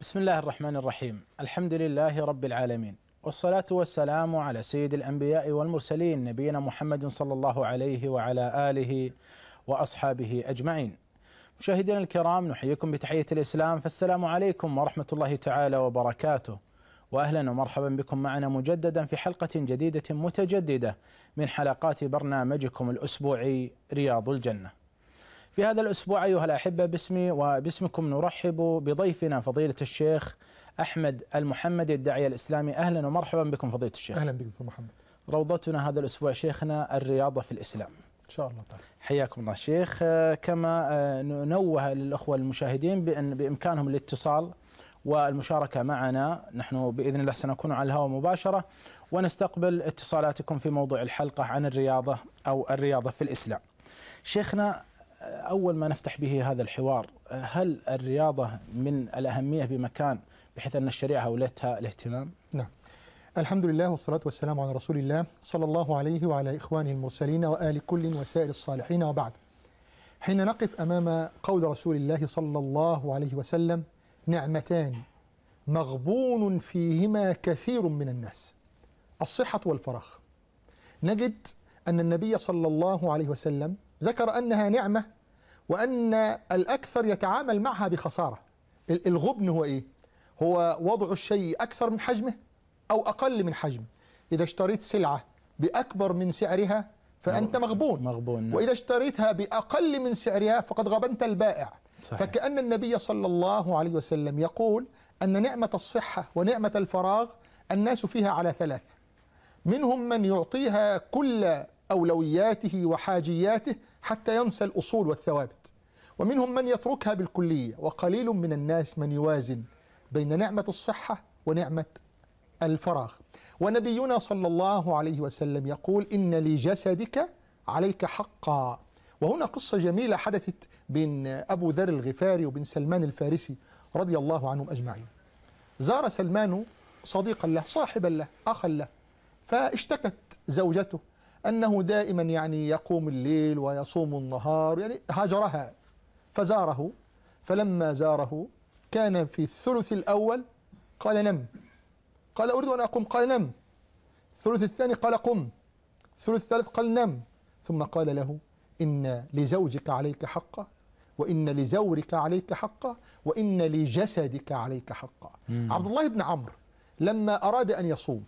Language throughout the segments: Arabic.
بسم الله الرحمن الرحيم الحمد لله رب العالمين والصلاة والسلام على سيد الأنبياء والمرسلين نبينا محمد صلى الله عليه وعلى آله وأصحابه أجمعين مشاهدينا الكرام نحييكم بتحية الإسلام فالسلام عليكم ورحمة الله تعالى وبركاته واهلا ومرحبا بكم معنا مجددا في حلقه جديده متجدده من حلقات برنامجكم الاسبوعي رياض الجنه. في هذا الأسبوع أيها الأحبة باسمي وباسمكم نرحب بضيفنا فضيلة الشيخ أحمد المحمدي الداعية الإسلامي أهلا ومرحبا بكم فضيلة الشيخ أهلا بك دكتور محمد روضتنا هذا الأسبوع شيخنا الرياضة في الإسلام إن شاء الله تعالى طيب. حياكم الله شيخ كما نوه للأخوة المشاهدين بأن بإمكانهم الاتصال والمشاركة معنا نحن بإذن الله سنكون على الهواء مباشرة ونستقبل اتصالاتكم في موضوع الحلقة عن الرياضة أو الرياضة في الإسلام شيخنا اول ما نفتح به هذا الحوار هل الرياضه من الاهميه بمكان بحيث ان الشريعه اولتها الاهتمام؟ نعم. الحمد لله والصلاه والسلام على رسول الله صلى الله عليه وعلى اخوانه المرسلين وال كل وسائر الصالحين وبعد. حين نقف امام قول رسول الله صلى الله عليه وسلم نعمتان مغبون فيهما كثير من الناس الصحه والفراغ. نجد ان النبي صلى الله عليه وسلم ذكر أنها نعمة وأن الأكثر يتعامل معها بخسارة الغبن هو إيه؟ هو وضع الشيء أكثر من حجمه أو أقل من حجمه إذا اشتريت سلعة بأكبر من سعرها فأنت مغبون, مغبون. نعم. وإذا اشتريتها بأقل من سعرها فقد غبنت البائع صحيح. فكأن النبي صلى الله عليه وسلم يقول أن نعمة الصحة ونعمة الفراغ الناس فيها على ثلاثة منهم من يعطيها كل أولوياته وحاجياته حتى ينسى الأصول والثوابت ومنهم من يتركها بالكلية وقليل من الناس من يوازن بين نعمة الصحة ونعمة الفراغ ونبينا صلى الله عليه وسلم يقول إن لجسدك عليك حقا وهنا قصة جميلة حدثت بين أبو ذر الغفاري وبين سلمان الفارسي رضي الله عنهم أجمعين زار سلمان صديقا له صاحبا له أخا له فاشتكت زوجته أنه دائما يعني يقوم الليل ويصوم النهار يعني هجرها فزاره فلما زاره كان في الثلث الأول قال نم قال أريد أن أقوم قال نم الثلث الثاني قال قم الثلث الثالث قال نم ثم قال له إن لزوجك عليك حقا وإن لزورك عليك حقا وإن لجسدك عليك حقا عبد الله بن عمرو لما أراد أن يصوم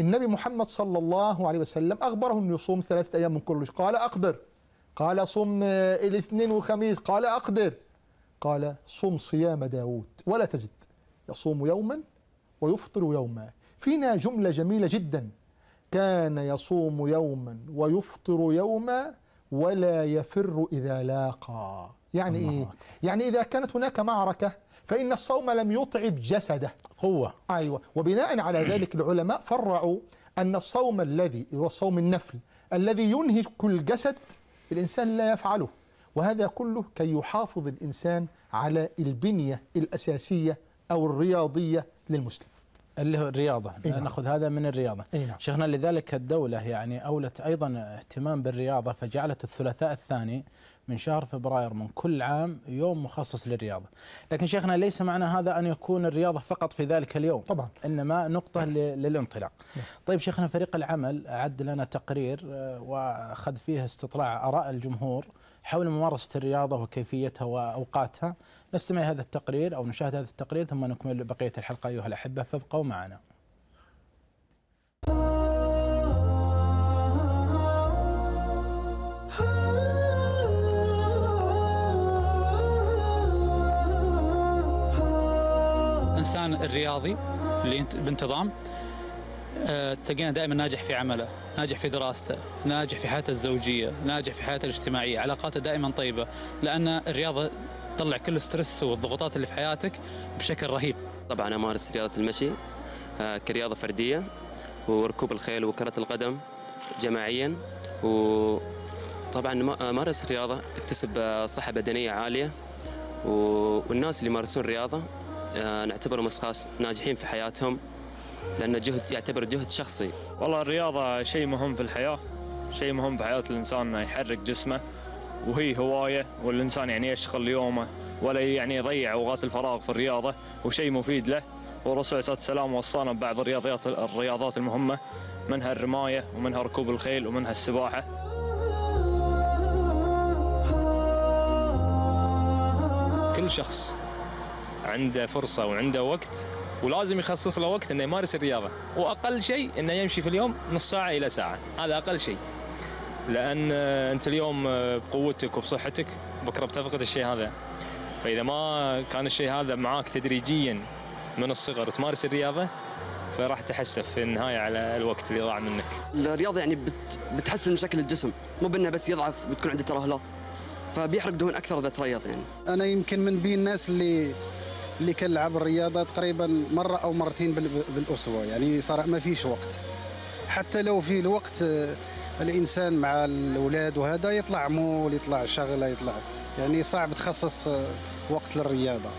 النبي محمد صلى الله عليه وسلم أخبره أنه يصوم ثلاثة أيام من كل قال أقدر قال صم آه، الاثنين والخميس قال أقدر قال صم صيام داود ولا تزد يصوم يوما ويفطر يوما فينا جملة جميلة جدا كان يصوم يوما ويفطر يوما ولا يفر إذا لاقى يعني إيه؟ يعني إذا كانت هناك معركة فإن الصوم لم يطعب جسده قوة أيوة وبناء على ذلك العلماء فرعوا أن الصوم الذي هو صوم النفل الذي ينهك الجسد الإنسان لا يفعله وهذا كله كي يحافظ الإنسان على البنية الأساسية أو الرياضية للمسلم اللي هو الرياضة إيه نعم. نأخذ هذا من الرياضة إيه نعم. شيخنا لذلك الدولة يعني أولت أيضا اهتمام بالرياضة فجعلت الثلاثاء الثاني من شهر فبراير من كل عام يوم مخصص للرياضة لكن شيخنا ليس معنى هذا أن يكون الرياضة فقط في ذلك اليوم طبعا إنما نقطة للانطلاق نعم. طيب شيخنا فريق العمل أعد لنا تقرير آه، وأخذ فيه استطلاع آراء الجمهور حول ممارسة الرياضة وكيفيتها وأوقاتها نستمع هذا التقرير أو نشاهد هذا التقرير ثم نكمل بقية الحلقة أيها الأحبة فابقوا معنا الانسان الرياضي اللي بانتظام آه، تلقينا دائما ناجح في عمله، ناجح في دراسته، ناجح في حياته الزوجيه، ناجح في حياته الاجتماعيه، علاقاته دائما طيبه، لان الرياضه تطلع كل الستريس والضغوطات اللي في حياتك بشكل رهيب. طبعا امارس رياضه المشي آه، كرياضه فرديه وركوب الخيل وكره القدم جماعيا وطبعا امارس الرياضه اكتسب آه، صحه بدنيه عاليه والناس اللي يمارسون الرياضه آه، نعتبرهم أشخاص ناجحين في حياتهم لأن جهد يعتبر جهد شخصي والله الرياضة شيء مهم في الحياة شيء مهم في حياة الإنسان أنه يحرك جسمه وهي هواية والإنسان يعني يشغل يومه ولا يعني يضيع أوقات الفراغ في الرياضة وشيء مفيد له والرسول عليه الصلاة والسلام وصانا ببعض الرياضيات الرياضات المهمة منها الرماية ومنها ركوب الخيل ومنها السباحة كل شخص عنده فرصه وعنده وقت ولازم يخصص له وقت انه يمارس الرياضه واقل شيء انه يمشي في اليوم نص ساعه الى ساعه هذا اقل شيء لان انت اليوم بقوتك وبصحتك بكره بتفقد الشيء هذا فاذا ما كان الشيء هذا معاك تدريجيا من الصغر وتمارس الرياضه فراح تحسف في النهايه على الوقت اللي ضاع منك. الرياضه يعني بت بتحسن شكل الجسم، مو بانه بس يضعف بتكون عنده ترهلات. فبيحرق دهون اكثر اذا تريض يعني. انا يمكن من بين الناس اللي اللي كنلعب الرياضه تقريبا مره او مرتين بالاسبوع يعني صراحه ما فيش وقت حتى لو في الوقت آه، الانسان مع الاولاد وهذا يطلع مول يطلع شغله يطلع يعني صعب تخصص آه، وقت للرياضه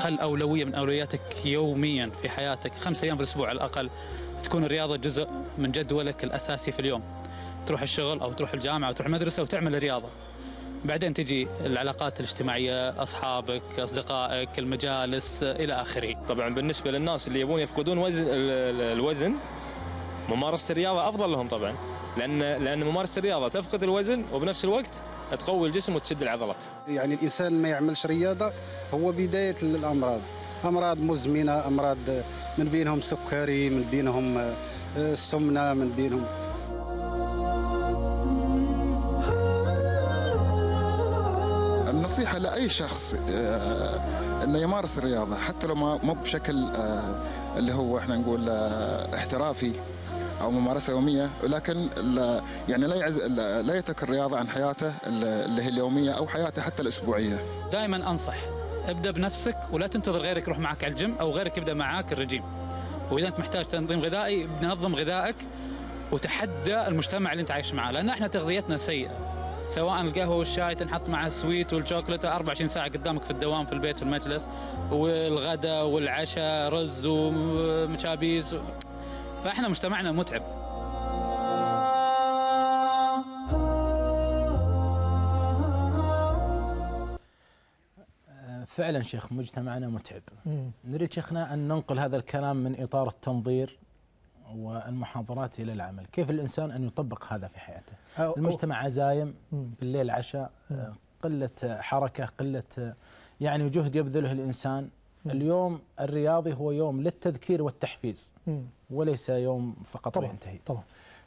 خل اولويه من اولوياتك يوميا في حياتك خمس ايام في الاسبوع على الاقل تكون الرياضه جزء من جدولك الاساسي في اليوم تروح الشغل او تروح الجامعه او تروح المدرسه وتعمل رياضه بعدين تجي العلاقات الاجتماعيه اصحابك اصدقائك المجالس الى اخره طبعا بالنسبه للناس اللي يبون يفقدون وزن الوزن ممارسه الرياضه افضل لهم طبعا لان لان ممارسه الرياضه تفقد الوزن وبنفس الوقت تقوي الجسم وتشد العضلات يعني الانسان ما يعملش رياضه هو بدايه الامراض امراض مزمنه امراض من بينهم سكري من بينهم السمنه آه، من بينهم نصيحه لاي شخص آه، انه يمارس الرياضه حتى لو ما بشكل آه، اللي هو احنا نقول آه، احترافي او ممارسه يوميه ولكن يعني لا يعز لا يترك الرياضه عن حياته اللي هي اليوميه او حياته حتى الاسبوعيه. دائما انصح ابدا بنفسك ولا تنتظر غيرك يروح معك على الجيم او غيرك يبدا معك الرجيم. واذا انت محتاج تنظيم غذائي نظم غذائك وتحدى المجتمع اللي انت عايش معاه لان احنا تغذيتنا سيئه سواء القهوه والشاي تنحط مع السويت والشوكولاته 24 ساعه قدامك في الدوام في البيت والمجلس والغداء والعشاء رز ومشابيز فاحنا مجتمعنا متعب فعلا شيخ مجتمعنا متعب نريد شيخنا ان ننقل هذا الكلام من اطار التنظير والمحاضرات إلى العمل كيف الإنسان أن يطبق هذا في حياته المجتمع عزايم بالليل عشاء آه، قلة حركة قلة آه، يعني جهد يبذله الإنسان اليوم الرياضي هو يوم للتذكير والتحفيز وليس يوم فقط طبعا وينتهي طبعا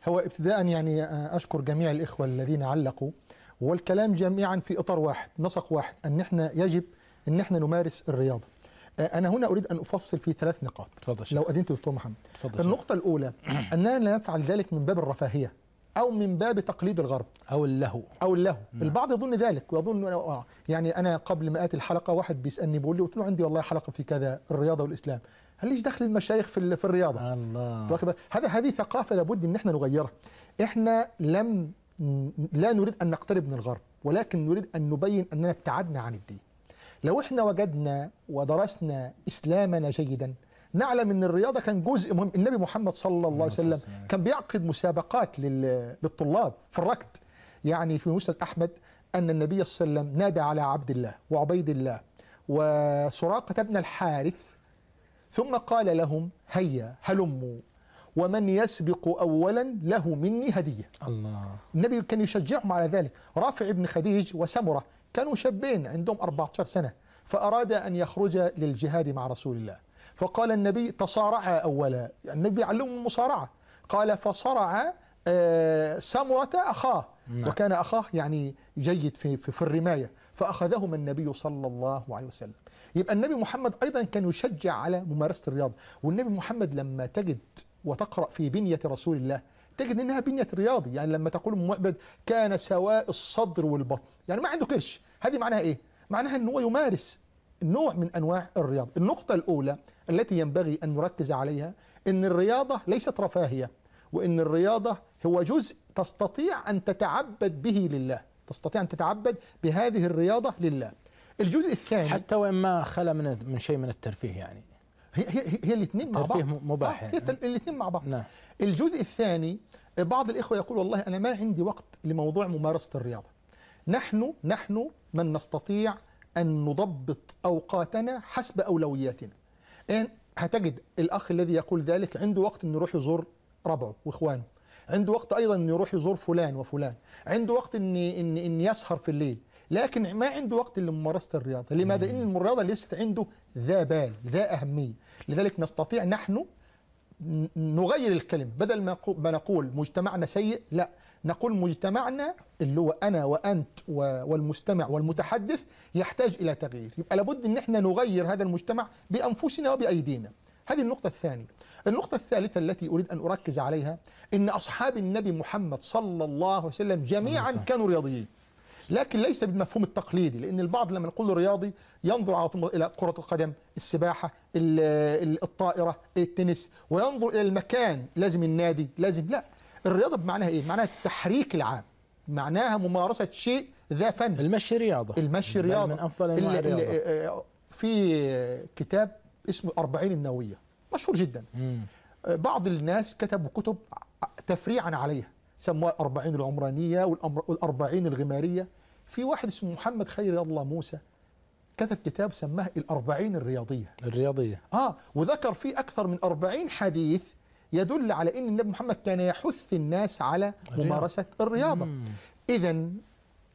هو ابتداء يعني آه، أشكر جميع الإخوة الذين علقوا والكلام جميعا في إطار واحد نسق واحد أن احنا يجب أن احنا نمارس الرياضة آه، انا هنا اريد ان افصل في ثلاث نقاط تفضل لو اذنت دكتور محمد تفضل النقطه الاولى اننا لا نفعل ذلك من باب الرفاهيه او من باب تقليد الغرب او اللهو او اللهو نعم. البعض يظن ذلك ويظن آه، يعني انا قبل ما اتي الحلقه واحد بيسالني بيقول لي قلت له عندي والله حلقه في كذا الرياضه والاسلام هل ليش دخل المشايخ في في الرياضه الله هذا هذه ثقافه لابد ان احنا نغيرها احنا لم لا نريد ان نقترب من الغرب ولكن نريد ان نبين اننا ابتعدنا عن الدين لو احنا وجدنا ودرسنا اسلامنا جيدا نعلم ان الرياضه كان جزء مهم النبي محمد صلى الله عليه وسلم نعم، كان بيعقد مسابقات للطلاب في الركض يعني في مسند احمد ان النبي صلى الله عليه وسلم نادى على عبد الله وعبيد الله وسراقه بن الحارث ثم قال لهم هيا هلموا ومن يسبق اولا له مني هديه الله النبي كان يشجعهم على ذلك رافع بن خديج وسمره كانوا شابين عندهم 14 سنة فأراد أن يخرج للجهاد مع رسول الله فقال النبي تصارعا أولا النبي علمهم المصارعة قال فصرع آه، سمرة أخاه نعم. وكان أخاه يعني جيد في, في, في الرماية فأخذهما النبي صلى الله عليه وسلم يبقى النبي محمد أيضا كان يشجع على ممارسة الرياضة والنبي محمد لما تجد وتقرأ في بنية رسول الله تجد انها بنيه رياضي يعني لما تقول معبد كان سواء الصدر والبطن يعني ما عنده كرش هذه معناها ايه معناها ان هو يمارس نوع من انواع الرياضه النقطه الاولى التي ينبغي ان نركز عليها ان الرياضه ليست رفاهيه وان الرياضه هو جزء تستطيع ان تتعبد به لله تستطيع ان تتعبد بهذه الرياضه لله الجزء الثاني حتى وان ما خلى من من شيء من الترفيه يعني هي هي هي الاثنين مع بعض ترفيه مباح آه، يعني الاثنين مع بعض نعم. الجزء الثاني بعض الاخوه يقول والله انا ما عندي وقت لموضوع ممارسه الرياضه نحن نحن من نستطيع ان نضبط اوقاتنا حسب اولوياتنا يعني هتجد الاخ الذي يقول ذلك عنده وقت انه يروح يزور ربعه واخوانه عنده وقت ايضا انه يروح يزور فلان وفلان عنده وقت ان ان ان يسهر في الليل لكن ما عنده وقت لممارسه الرياضه لماذا ان الرياضه ليست عنده ذا بال ذا اهميه لذلك نستطيع نحن نغير الكلمه بدل ما ما نقول مجتمعنا سيء لا نقول مجتمعنا اللي هو انا وانت والمستمع والمتحدث يحتاج الى تغيير يبقى لابد ان احنا نغير هذا المجتمع بانفسنا وبايدينا هذه النقطة الثانية النقطة الثالثة التي أريد أن أركز عليها إن أصحاب النبي محمد صلى الله عليه وسلم جميعا كانوا رياضيين لكن ليس بالمفهوم التقليدي لأن البعض لما نقول له رياضي ينظر على طول إلى كرة القدم السباحة الطائرة التنس وينظر إلى المكان لازم النادي لازم لا الرياضة بمعناها إيه؟ معناها التحريك العام معناها ممارسة شيء ذا فن المشي رياضة المشي رياضة من أفضل أنواع الرياضة آه، في كتاب اسمه 40 النووية مشهور جدا مم. آه، بعض الناس كتبوا كتب تفريعا عليها سموها الأربعين العمرانية والأربعين الغمارية في واحد اسمه محمد خير الله موسى كتب كتاب سماه الأربعين الرياضية الرياضية آه وذكر فيه أكثر من أربعين حديث يدل على أن النبي محمد كان يحث الناس على ممارسة الرياضة إذا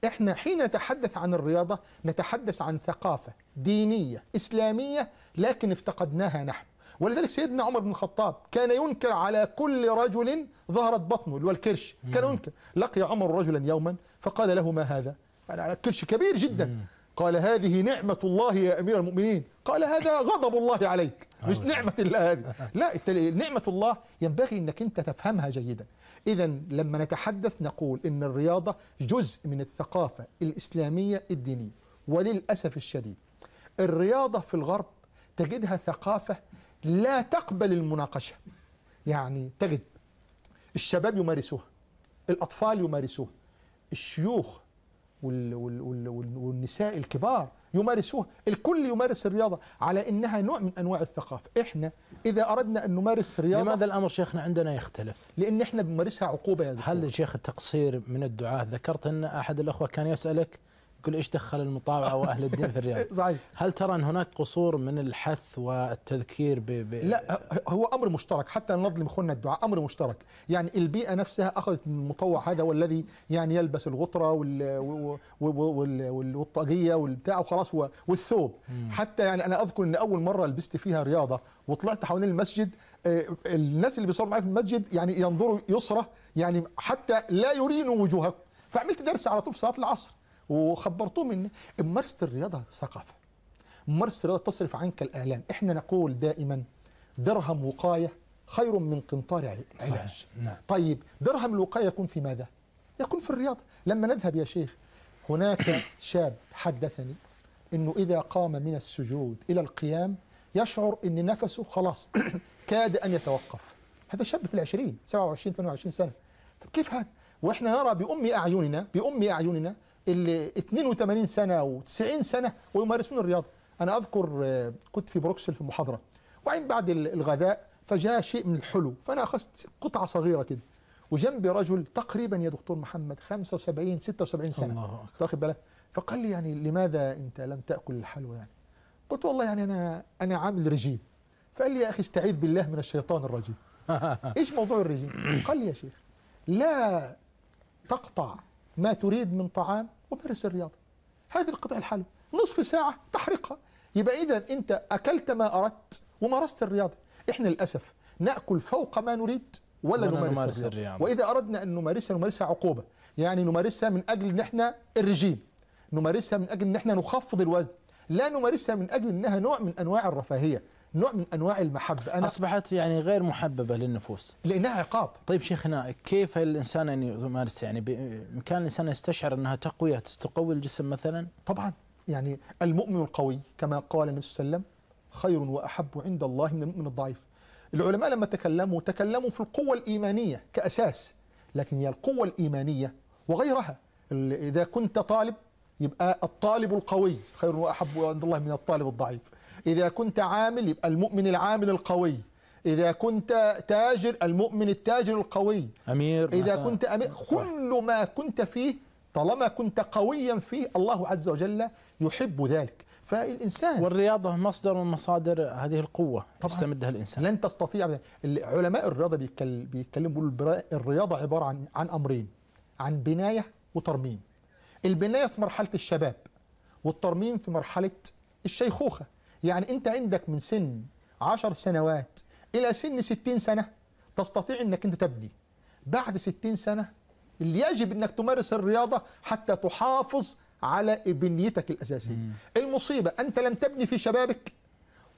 احنا حين نتحدث عن الرياضة نتحدث عن ثقافة دينية إسلامية لكن افتقدناها نحن ولذلك سيدنا عمر بن الخطاب كان ينكر على كل رجل ظهرت بطنه اللي هو الكرش كان ينكر لقي عمر رجلا يوما فقال له ما هذا يعني على كرش كبير جدا قال هذه نعمة الله يا أمير المؤمنين قال هذا غضب الله عليك مش نعمة الله هذه لا نعمة الله ينبغي أنك أنت تفهمها جيدا إذا لما نتحدث نقول أن الرياضة جزء من الثقافة الإسلامية الدينية وللأسف الشديد الرياضة في الغرب تجدها ثقافة لا تقبل المناقشة يعني تجد الشباب يمارسوها الأطفال يمارسوها الشيوخ والنساء الكبار يمارسوها الكل يمارس الرياضة على إنها نوع من أنواع الثقافة إحنا إذا أردنا أن نمارس الرياضة لماذا الأمر شيخنا عندنا يختلف لأن إحنا بنمارسها عقوبة يا دكتور. هل شيخ التقصير من الدعاة ذكرت أن أحد الأخوة كان يسألك تقول ايش دخل المطاوعه واهل الدين في الرياض؟ صحيح هل ترى ان هناك قصور من الحث والتذكير ب... ب... لا هو امر مشترك حتى نظلم اخواننا الدعاء امر مشترك يعني البيئه نفسها اخذت من المطوع هذا والذي يعني يلبس الغطره وال... وال... والطاقيه والبتاع وخلاص والثوب مم. حتى يعني انا اذكر ان اول مره لبست فيها رياضه وطلعت حوالين المسجد آه، الناس اللي بيصوروا معايا في المسجد يعني ينظروا يسرى يعني حتى لا يرينوا وجوهكم فعملت درس على طول في صلاه العصر وخبرتوه من ممارسه الرياضه ثقافه ممارسه الرياضه تصرف عنك الالام احنا نقول دائما درهم وقايه خير من قنطار علاج صحيح. نعم. طيب درهم الوقايه يكون في ماذا يكون في الرياضه لما نذهب يا شيخ هناك شاب حدثني انه اذا قام من السجود الى القيام يشعر ان نفسه خلاص كاد ان يتوقف هذا شاب في العشرين 27 28 سنه طب كيف هذا واحنا نرى بام اعيننا بام اعيننا اللي 82 سنه و90 سنه ويمارسون الرياضه انا اذكر آه، كنت في بروكسل في محاضره وبعدين بعد الغذاء فجاء شيء من الحلو فانا اخذت قطعه صغيره كده وجنبي رجل تقريبا يا دكتور محمد 75 76 سنه الله واخد بالك فقال لي يعني لماذا انت لم تاكل الحلوى يعني قلت والله يعني انا انا عامل رجيم فقال لي يا اخي استعيذ بالله من الشيطان الرجيم ايش موضوع الرجيم قال لي يا شيخ لا تقطع ما تريد من طعام ومارس الرياضة هذه القطع الحلو نصف ساعة تحرقها يبقى إذا أنت أكلت ما أردت ومارست الرياضة إحنا للأسف نأكل فوق ما نريد ولا نمارس, نمارس الرياضة. الرياضة وإذا أردنا أن نمارسها نمارسها عقوبة يعني نمارسها من أجل أن إحنا الرجيم نمارسها من أجل أن إحنا نخفض الوزن لا نمارسها من أجل أنها نوع من أنواع الرفاهية نوع من انواع المحبه أنا اصبحت يعني غير محببه للنفوس لانها عقاب طيب شيخنا كيف الانسان ان يعني يمارس يعني بامكان الانسان يستشعر انها تقويه تقوي الجسم مثلا طبعا يعني المؤمن القوي كما قال النبي صلى الله عليه وسلم خير واحب عند الله من المؤمن الضعيف العلماء لما تكلموا تكلموا في القوه الايمانيه كاساس لكن هي القوه الايمانيه وغيرها اذا كنت طالب يبقى الطالب القوي خير واحب عند الله من الطالب الضعيف اذا كنت عامل يبقى المؤمن العامل القوي إذا كنت تاجر المؤمن التاجر القوي أمير إذا نعم. كنت أمير كل ما كنت فيه طالما كنت قويا فيه الله عز وجل يحب ذلك فالإنسان والرياضة مصدر من مصادر هذه القوة طبعا يستمدها الإنسان لن تستطيع علماء الرياضة بيتكلموا الرياضة عبارة عن عن أمرين عن بناية وترميم البنايه في مرحله الشباب والترميم في مرحله الشيخوخه يعني انت عندك من سن 10 سنوات الى سن 60 سنه تستطيع انك انت تبني بعد 60 سنه اللي يجب انك تمارس الرياضه حتى تحافظ على بنيتك الاساسيه مم. المصيبه انت لم تبني في شبابك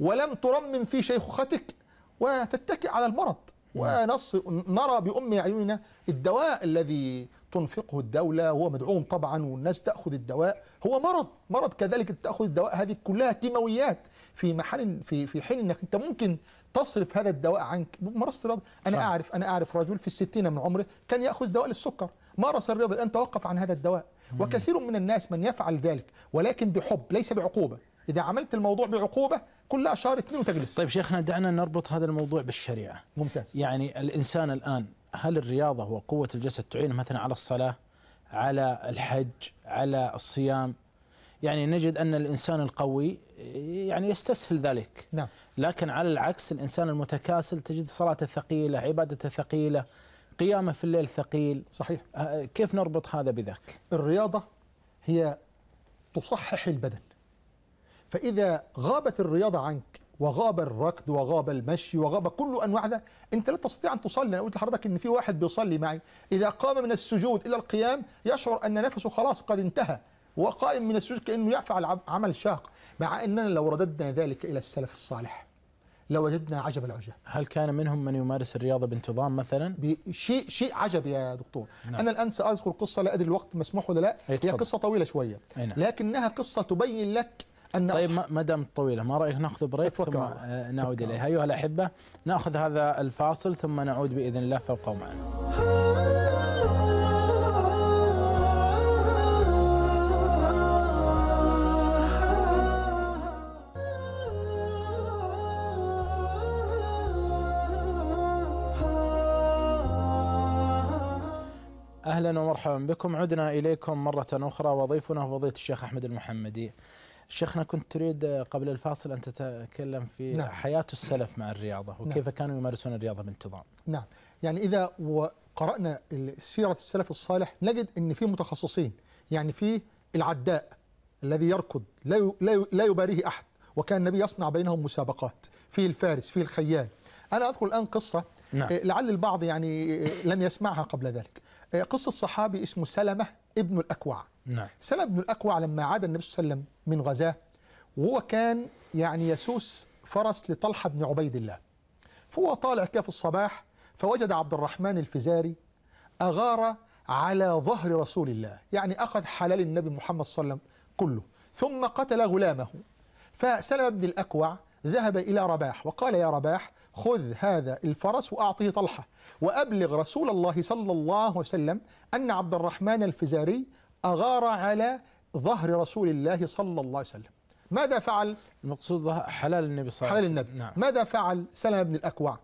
ولم ترمم في شيخوختك وتتكئ على المرض ونص نرى بأم عيوننا الدواء الذي تنفقه الدولة هو مدعوم طبعا والناس تأخذ الدواء هو مرض مرض كذلك تأخذ الدواء هذه كلها كيماويات في محل في في حين انك انت ممكن تصرف هذا الدواء عنك مارس الرياضة انا صح. اعرف انا اعرف رجل في الستين من عمره كان ياخذ دواء للسكر مارس الرياضة الان توقف عن هذا الدواء وكثير من الناس من يفعل ذلك ولكن بحب ليس بعقوبة إذا عملت الموضوع بعقوبة كلها شهر اثنين وتجلس طيب شيخنا دعنا نربط هذا الموضوع بالشريعة ممتاز يعني الإنسان الآن هل الرياضة وقوة الجسد تعين مثلا على الصلاة على الحج على الصيام يعني نجد أن الإنسان القوي يعني يستسهل ذلك نعم. لكن على العكس الإنسان المتكاسل تجد صلاته ثقيلة عبادته ثقيلة قيامه في الليل ثقيل صحيح أه، كيف نربط هذا بذاك الرياضة هي تصحح البدن فإذا غابت الرياضة عنك وغاب الركض وغاب المشي وغاب كل انواع ده انت لا تستطيع ان تصلي انا قلت لحضرتك ان في واحد بيصلي معي اذا قام من السجود الى القيام يشعر ان نفسه خلاص قد انتهى وقائم من السجود كانه يفعل عمل شاق مع اننا لو رددنا ذلك الى السلف الصالح لوجدنا عجب العجاب هل كان منهم من يمارس الرياضه بانتظام مثلا شيء شيء عجب يا دكتور نعم. انا الان ساذكر قصه لا ادري الوقت مسموح ولا لا إيه، هي قصه طويله شويه إيه، نعم. لكنها قصه تبين لك أن طيب ما دامت طويلة ما رأيك ناخذ بريك ثم آه، نعود إليها أيها الأحبة ناخذ هذا الفاصل ثم نعود بإذن الله فابقوا معنا اهلا ومرحبا بكم عدنا اليكم مره اخرى وضيفنا هو فضيله الشيخ احمد المحمدي شيخنا كنت تريد قبل الفاصل أن تتكلم في نعم. حياة السلف مع الرياضة نعم. وكيف نعم. كانوا يمارسون الرياضة بانتظام نعم يعني إذا قرأنا سيرة السلف الصالح نجد أن في متخصصين يعني في العداء الذي يركض لا لا يباريه أحد وكان النبي يصنع بينهم مسابقات في الفارس في الخيال أنا أذكر الآن قصة نعم. آه، لعل البعض يعني آه، لم يسمعها قبل ذلك آه، قصة صحابي اسمه سلمة ابن الأكوع نعم. سلمة ابن الأكوع لما عاد النبي صلى الله عليه وسلم من غزاه وهو كان يعني يسوس فرس لطلحة بن عبيد الله فهو طالع كده في الصباح فوجد عبد الرحمن الفزاري أغار على ظهر رسول الله يعني أخذ حلال النبي محمد صلى الله عليه وسلم كله ثم قتل غلامه فسلم بن الأكوع ذهب إلى رباح وقال يا رباح خذ هذا الفرس وأعطيه طلحة وأبلغ رسول الله صلى الله عليه وسلم أن عبد الرحمن الفزاري أغار على ظهر رسول الله صلى الله عليه وسلم ماذا فعل المقصود حلال النبي صلى الله عليه وسلم حلال النبي نعم. ماذا فعل سلم بن الأكوع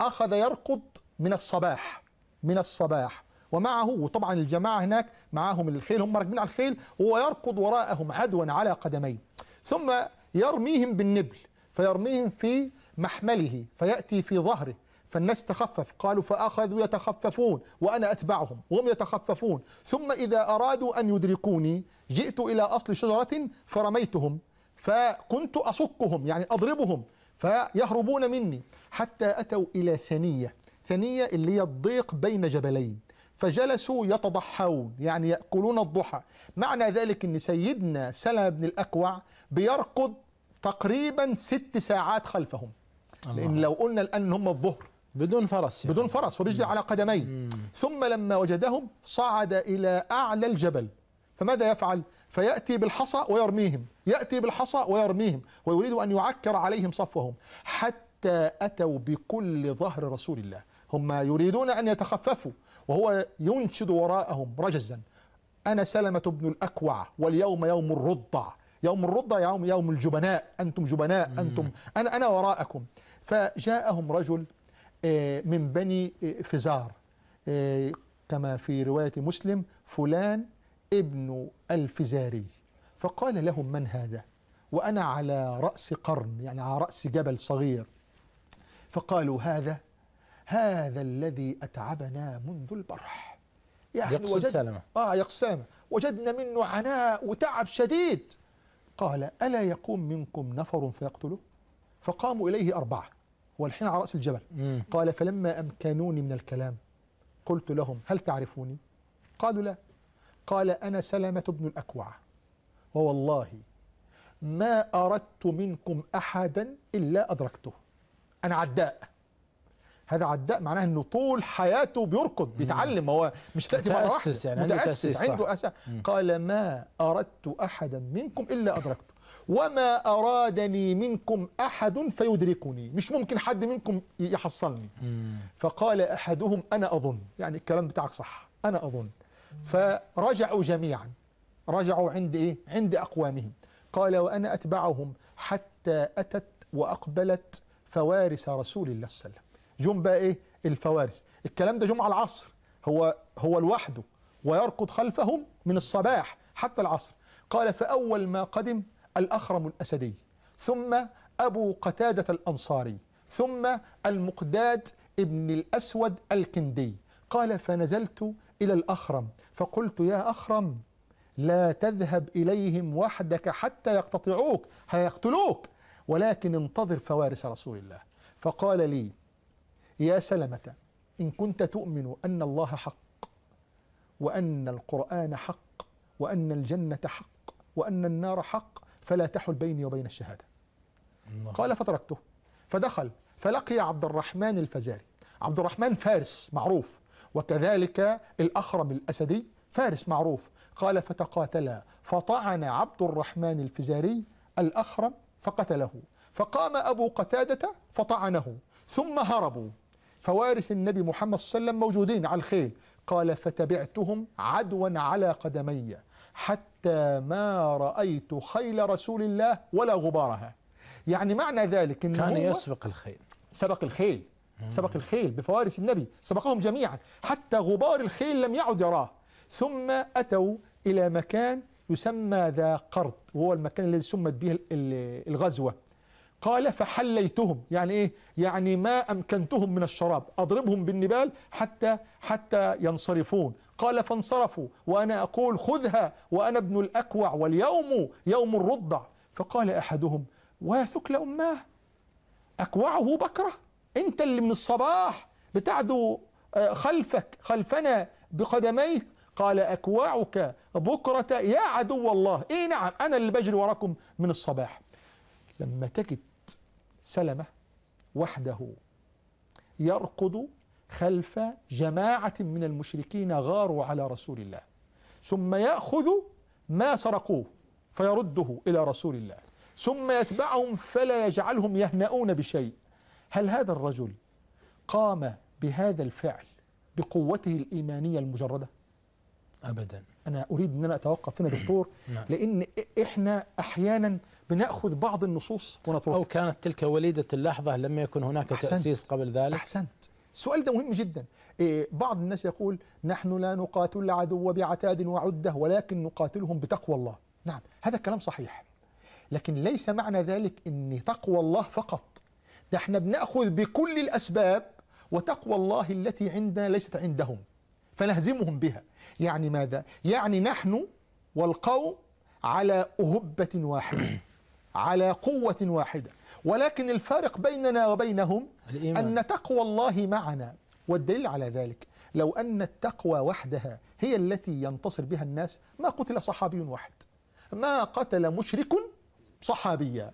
أخذ يرقد من الصباح من الصباح ومعه وطبعا الجماعة هناك معاهم الخيل هم راكبين على الخيل وهو يركض وراءهم عدوا على قدميه ثم يرميهم بالنبل فيرميهم في محمله فيأتي في ظهره فالناس تخفف قالوا فأخذوا يتخففون وأنا أتبعهم وهم يتخففون ثم إذا أرادوا أن يدركوني جئت إلى أصل شجرة فرميتهم فكنت أصكهم يعني أضربهم فيهربون مني حتى أتوا إلى ثنية ثنية اللي هي الضيق بين جبلين فجلسوا يتضحون يعني يأكلون الضحى معنى ذلك أن سيدنا سلم بن الأكوع بيركض تقريبا ست ساعات خلفهم الله. لأن لو قلنا الآن هم الظهر بدون فرس يعني. بدون فرس وبيجري على قدميه ثم لما وجدهم صعد إلى أعلى الجبل فماذا يفعل فيأتي بالحصى ويرميهم يأتي بالحصى ويرميهم ويريد أن يعكر عليهم صفوهم حتى أتوا بكل ظهر رسول الله هم يريدون أن يتخففوا وهو ينشد وراءهم رجزا أنا سلمة بن الأكوع واليوم يوم الرضع يوم الرضع يوم يوم الجبناء أنتم جبناء أنتم أنا أنا وراءكم فجاءهم رجل آه، من بني آه، فزار آه، كما في رواية مسلم فلان ابن الفزاري فقال لهم من هذا وأنا على رأس قرن يعني على رأس جبل صغير فقالوا هذا هذا الذي أتعبنا منذ البرح يعني يقصد وجد سلمة آه يقصد سلمة وجدنا منه عناء وتعب شديد قال ألا يقوم منكم نفر فيقتله فقاموا إليه أربعة هو الحين على رأس الجبل مم. قال فلما أمكنوني من الكلام قلت لهم هل تعرفوني قالوا لا قال أنا سلمة بن الأكوع ووالله ما أردت منكم أحدا إلا أدركته أنا عداء هذا عداء معناه انه طول حياته بيركض بيتعلم هو مش تاتي مره واحده يعني متاسس عنده اسى قال ما اردت احدا منكم الا ادركته وما أرادني منكم أحد فيدركني مش ممكن حد منكم يحصلني فقال أحدهم أنا أظن يعني الكلام بتاعك صح أنا أظن فرجعوا جميعا رجعوا عند إيه عند أقوامهم قال وأنا أتبعهم حتى أتت وأقبلت فوارس رسول الله صلى الله عليه وسلم جم بقى إيه الفوارس الكلام ده جمع العصر هو هو لوحده ويركض خلفهم من الصباح حتى العصر قال فأول ما قدم الأخرم الأسدي ثم أبو قتادة الأنصاري ثم المقداد ابن الأسود الكندي قال فنزلت إلى الأخرم فقلت يا أخرم لا تذهب إليهم وحدك حتى يقتطعوك هيقتلوك ولكن انتظر فوارس رسول الله فقال لي يا سلمة إن كنت تؤمن أن الله حق وأن القرآن حق وأن الجنة حق وأن النار حق فلا تحل بيني وبين الشهادة الله. قال فتركته فدخل فلقي عبد الرحمن الفزاري عبد الرحمن فارس معروف وكذلك الأخرم الأسدي فارس معروف قال فتقاتلا فطعن عبد الرحمن الفزاري الأخرم فقتله فقام أبو قتادة فطعنه ثم هربوا فوارث النبي محمد صلى الله عليه وسلم موجودين على الخيل قال فتبعتهم عدوا على قدمي حتى ما رأيت خيل رسول الله ولا غبارها يعني معنى ذلك إن كان يسبق الخيل سبق الخيل سبق الخيل بفوارس النبي سبقهم جميعا حتى غبار الخيل لم يعد يراه ثم أتوا إلى مكان يسمى ذا قرض وهو المكان الذي سمت به الغزوة قال فحليتهم يعني ايه يعني ما امكنتهم من الشراب اضربهم بالنبال حتى حتى ينصرفون قال فانصرفوا وأنا أقول خذها وأنا ابن الأكوع واليوم يوم الرضع فقال أحدهم واثق لأماه أكوعه بكرة أنت اللي من الصباح بتعدو آه، خلفك خلفنا بقدميك قال أكوعك بكرة يا عدو الله إيه نعم أنا اللي بجري وراكم من الصباح لما تجد سلمة وحده يرقد خلف جماعة من المشركين غاروا على رسول الله ثم يأخذ ما سرقوه فيرده إلى رسول الله ثم يتبعهم فلا يجعلهم يهنؤون بشيء هل هذا الرجل قام بهذا الفعل بقوته الإيمانية المجردة أبدا أنا أريد أن أنا أتوقف هنا دكتور نعم. لأن إحنا أحيانا بنأخذ بعض النصوص ونطرح أو كانت تلك وليدة اللحظة لم يكن هناك أحسنت تأسيس قبل ذلك أحسنت السؤال ده مهم جدا إيه بعض الناس يقول نحن لا نقاتل العدو بعتاد وعده ولكن نقاتلهم بتقوى الله نعم هذا الكلام صحيح لكن ليس معنى ذلك ان تقوى الله فقط ده احنا بناخذ بكل الاسباب وتقوى الله التي عندنا ليست عندهم فنهزمهم بها يعني ماذا يعني نحن والقوم على اهبه واحده على قوة واحدة ولكن الفارق بيننا وبينهم الإيمان. أن تقوى الله معنا والدليل على ذلك لو أن التقوى وحدها هي التي ينتصر بها الناس ما قتل صحابي واحد ما قتل مشرك صحابيا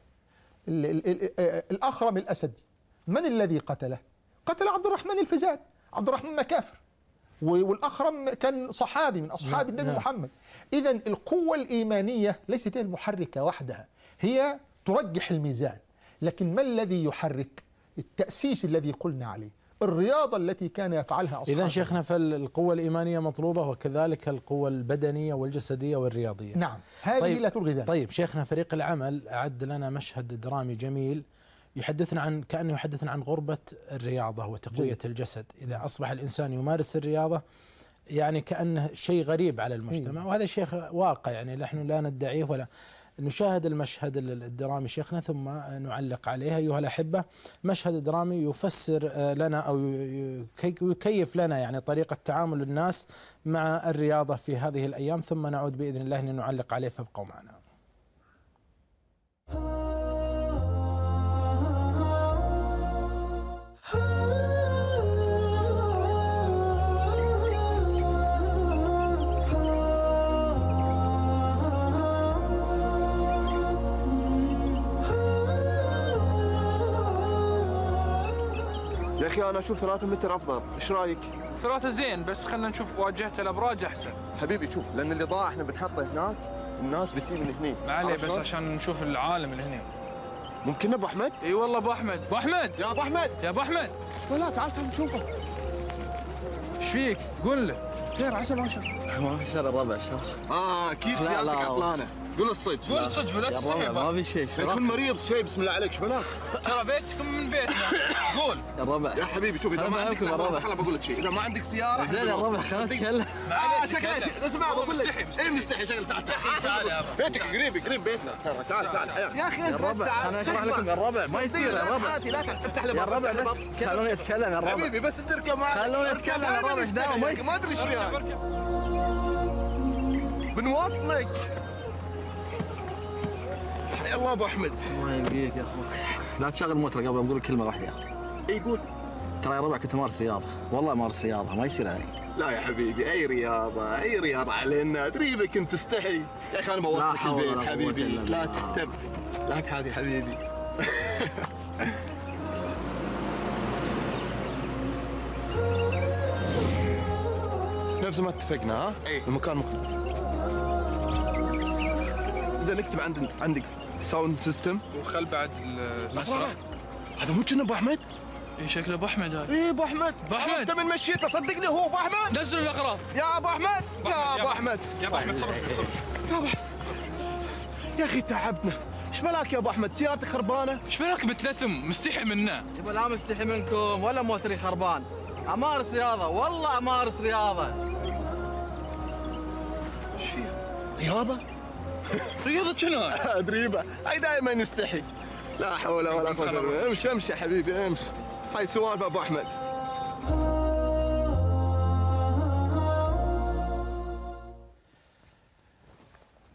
الأخرم الأسدي من الذي قتله؟ قتل عبد الرحمن الفزان عبد الرحمن ما كافر والأخرم كان صحابي من أصحاب نعم، النبي نعم. محمد إذا القوة الإيمانية ليست هي المحركة وحدها هي ترجح الميزان لكن ما الذي يحرك التأسيس الذي قلنا عليه الرياضة التي كان يفعلها أصحابه إذا شيخنا فالقوة الإيمانية مطلوبة وكذلك القوة البدنية والجسدية والرياضية نعم هذه طيب لا تلغي ذلك طيب شيخنا فريق العمل أعد لنا مشهد درامي جميل يحدثنا عن كأنه يحدثنا عن غربة الرياضة وتقوية جيد. الجسد إذا أصبح الإنسان يمارس الرياضة يعني كأنه شيء غريب على المجتمع جيد. إيه. وهذا شيخ واقع يعني نحن لا ندعيه ولا نشاهد المشهد الدرامي شيخنا ثم نعلق عليه أيها الأحبة مشهد درامي يفسر آه، لنا أو يكيف لنا يعني طريقة تعامل الناس مع الرياضة في هذه الأيام ثم نعود بإذن الله لنعلق عليه فابقوا معنا اخي انا اشوف ثلاثة متر افضل، ايش رايك؟ ثلاثة زين بس خلينا نشوف واجهته الابراج احسن. حبيبي شوف لان اللي ضاع احنا بنحطه هناك الناس بتجي من هني. ما عليه بس عشان نشوف العالم اللي هني. ممكن ابو احمد؟ اي والله ابو احمد. ابو احمد يا ابو احمد يا ابو احمد. لا تعال تعال نشوفه. ايش فيك؟ قول له. خير عسل وشر ما في شر الربع شر اه اكيد سيارتك عطلانه قول الصدق قول الصدق ولا تسحب ما في شيء يكون مريض شيء بسم الله عليك شبلاك ترى بيتكم من بيتنا قول يا الربع يا حبيبي شوف اذا ما عندك الربع خليني بقول لك شيء اذا ما عندك سياره زين يا الربع خلاص تكلم اه اسمع بقول لك اي مستحي شكله تعال تعال بيتك قريب قريب بيتنا تعال تعال يا اخي انت بس تعال انا اشرح لكم يا الربع ما يصير يا الربع افتح يا الربع بس خلوني اتكلم يا الربع حبيبي بس تركب معي خلوني اتكلم يا الربع ايش ما ادري شو بنواصلك حي الله ابو احمد الله يلقيك يا اخوك لا تشغل موتر قبل اقول كلمه واحده إيه، يا قول ترى يا ربع كنت امارس رياضه والله امارس رياضه ما يصير علي يعني. لا يا حبيبي اي رياضه اي رياضه علينا بك انت تستحي يا اخي انا بوصلك البيت حبيبي لا تهتم لا تحاتي حبيبي نفس ما اتفقنا ها؟ اي المكان مقلوب اذا نكتب عند عندك ساوند سيستم وخل بعد المسرح هذا مو كنا ابو احمد؟ اي شكله ابو احمد هذا اي ابو احمد ابو احمد من مشيته صدقني هو ابو احمد نزلوا الاغراض يا ابو احمد يا ابو احمد يا ابو احمد صبر صبر يا ابو احمد يا اخي تعبنا ايش بلاك يا ابو احمد سيارتك خربانه ايش بلاك متلثم مستحي منا يبا لا مستحي منكم ولا موتري خربان امارس رياضه والله امارس رياضه رياضة؟ رياضة شنو؟ دريبة، هاي دائما يستحي لا حول ولا قوة إلا بالله، امشي امشي يا حبيبي امشي هاي سوالف أبو أحمد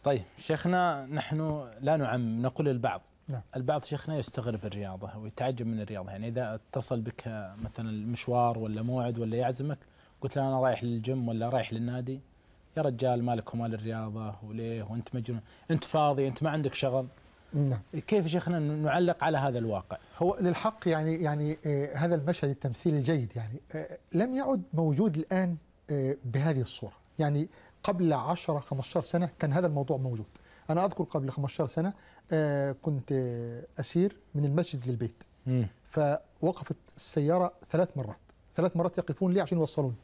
طيب شيخنا نحن لا نعم نقول البعض نعم. البعض شيخنا يستغرب الرياضة ويتعجب من الرياضة يعني إذا اتصل بك مثلا مشوار ولا موعد ولا يعزمك قلت له أنا رايح للجيم ولا رايح للنادي يا رجال مالك ومال الرياضه وليه وانت مجنون انت فاضي انت ما عندك شغل نعم كيف شيخنا نعلق على هذا الواقع؟ هو للحق يعني يعني آه هذا المشهد التمثيلي الجيد يعني آه لم يعد موجود الان آه بهذه الصوره، يعني قبل 10 15 سنه كان هذا الموضوع موجود. انا اذكر قبل 15 سنه آه، كنت آه، اسير من المسجد للبيت. مم. فوقفت السياره ثلاث مرات، ثلاث مرات يقفون لي عشان يوصلوني.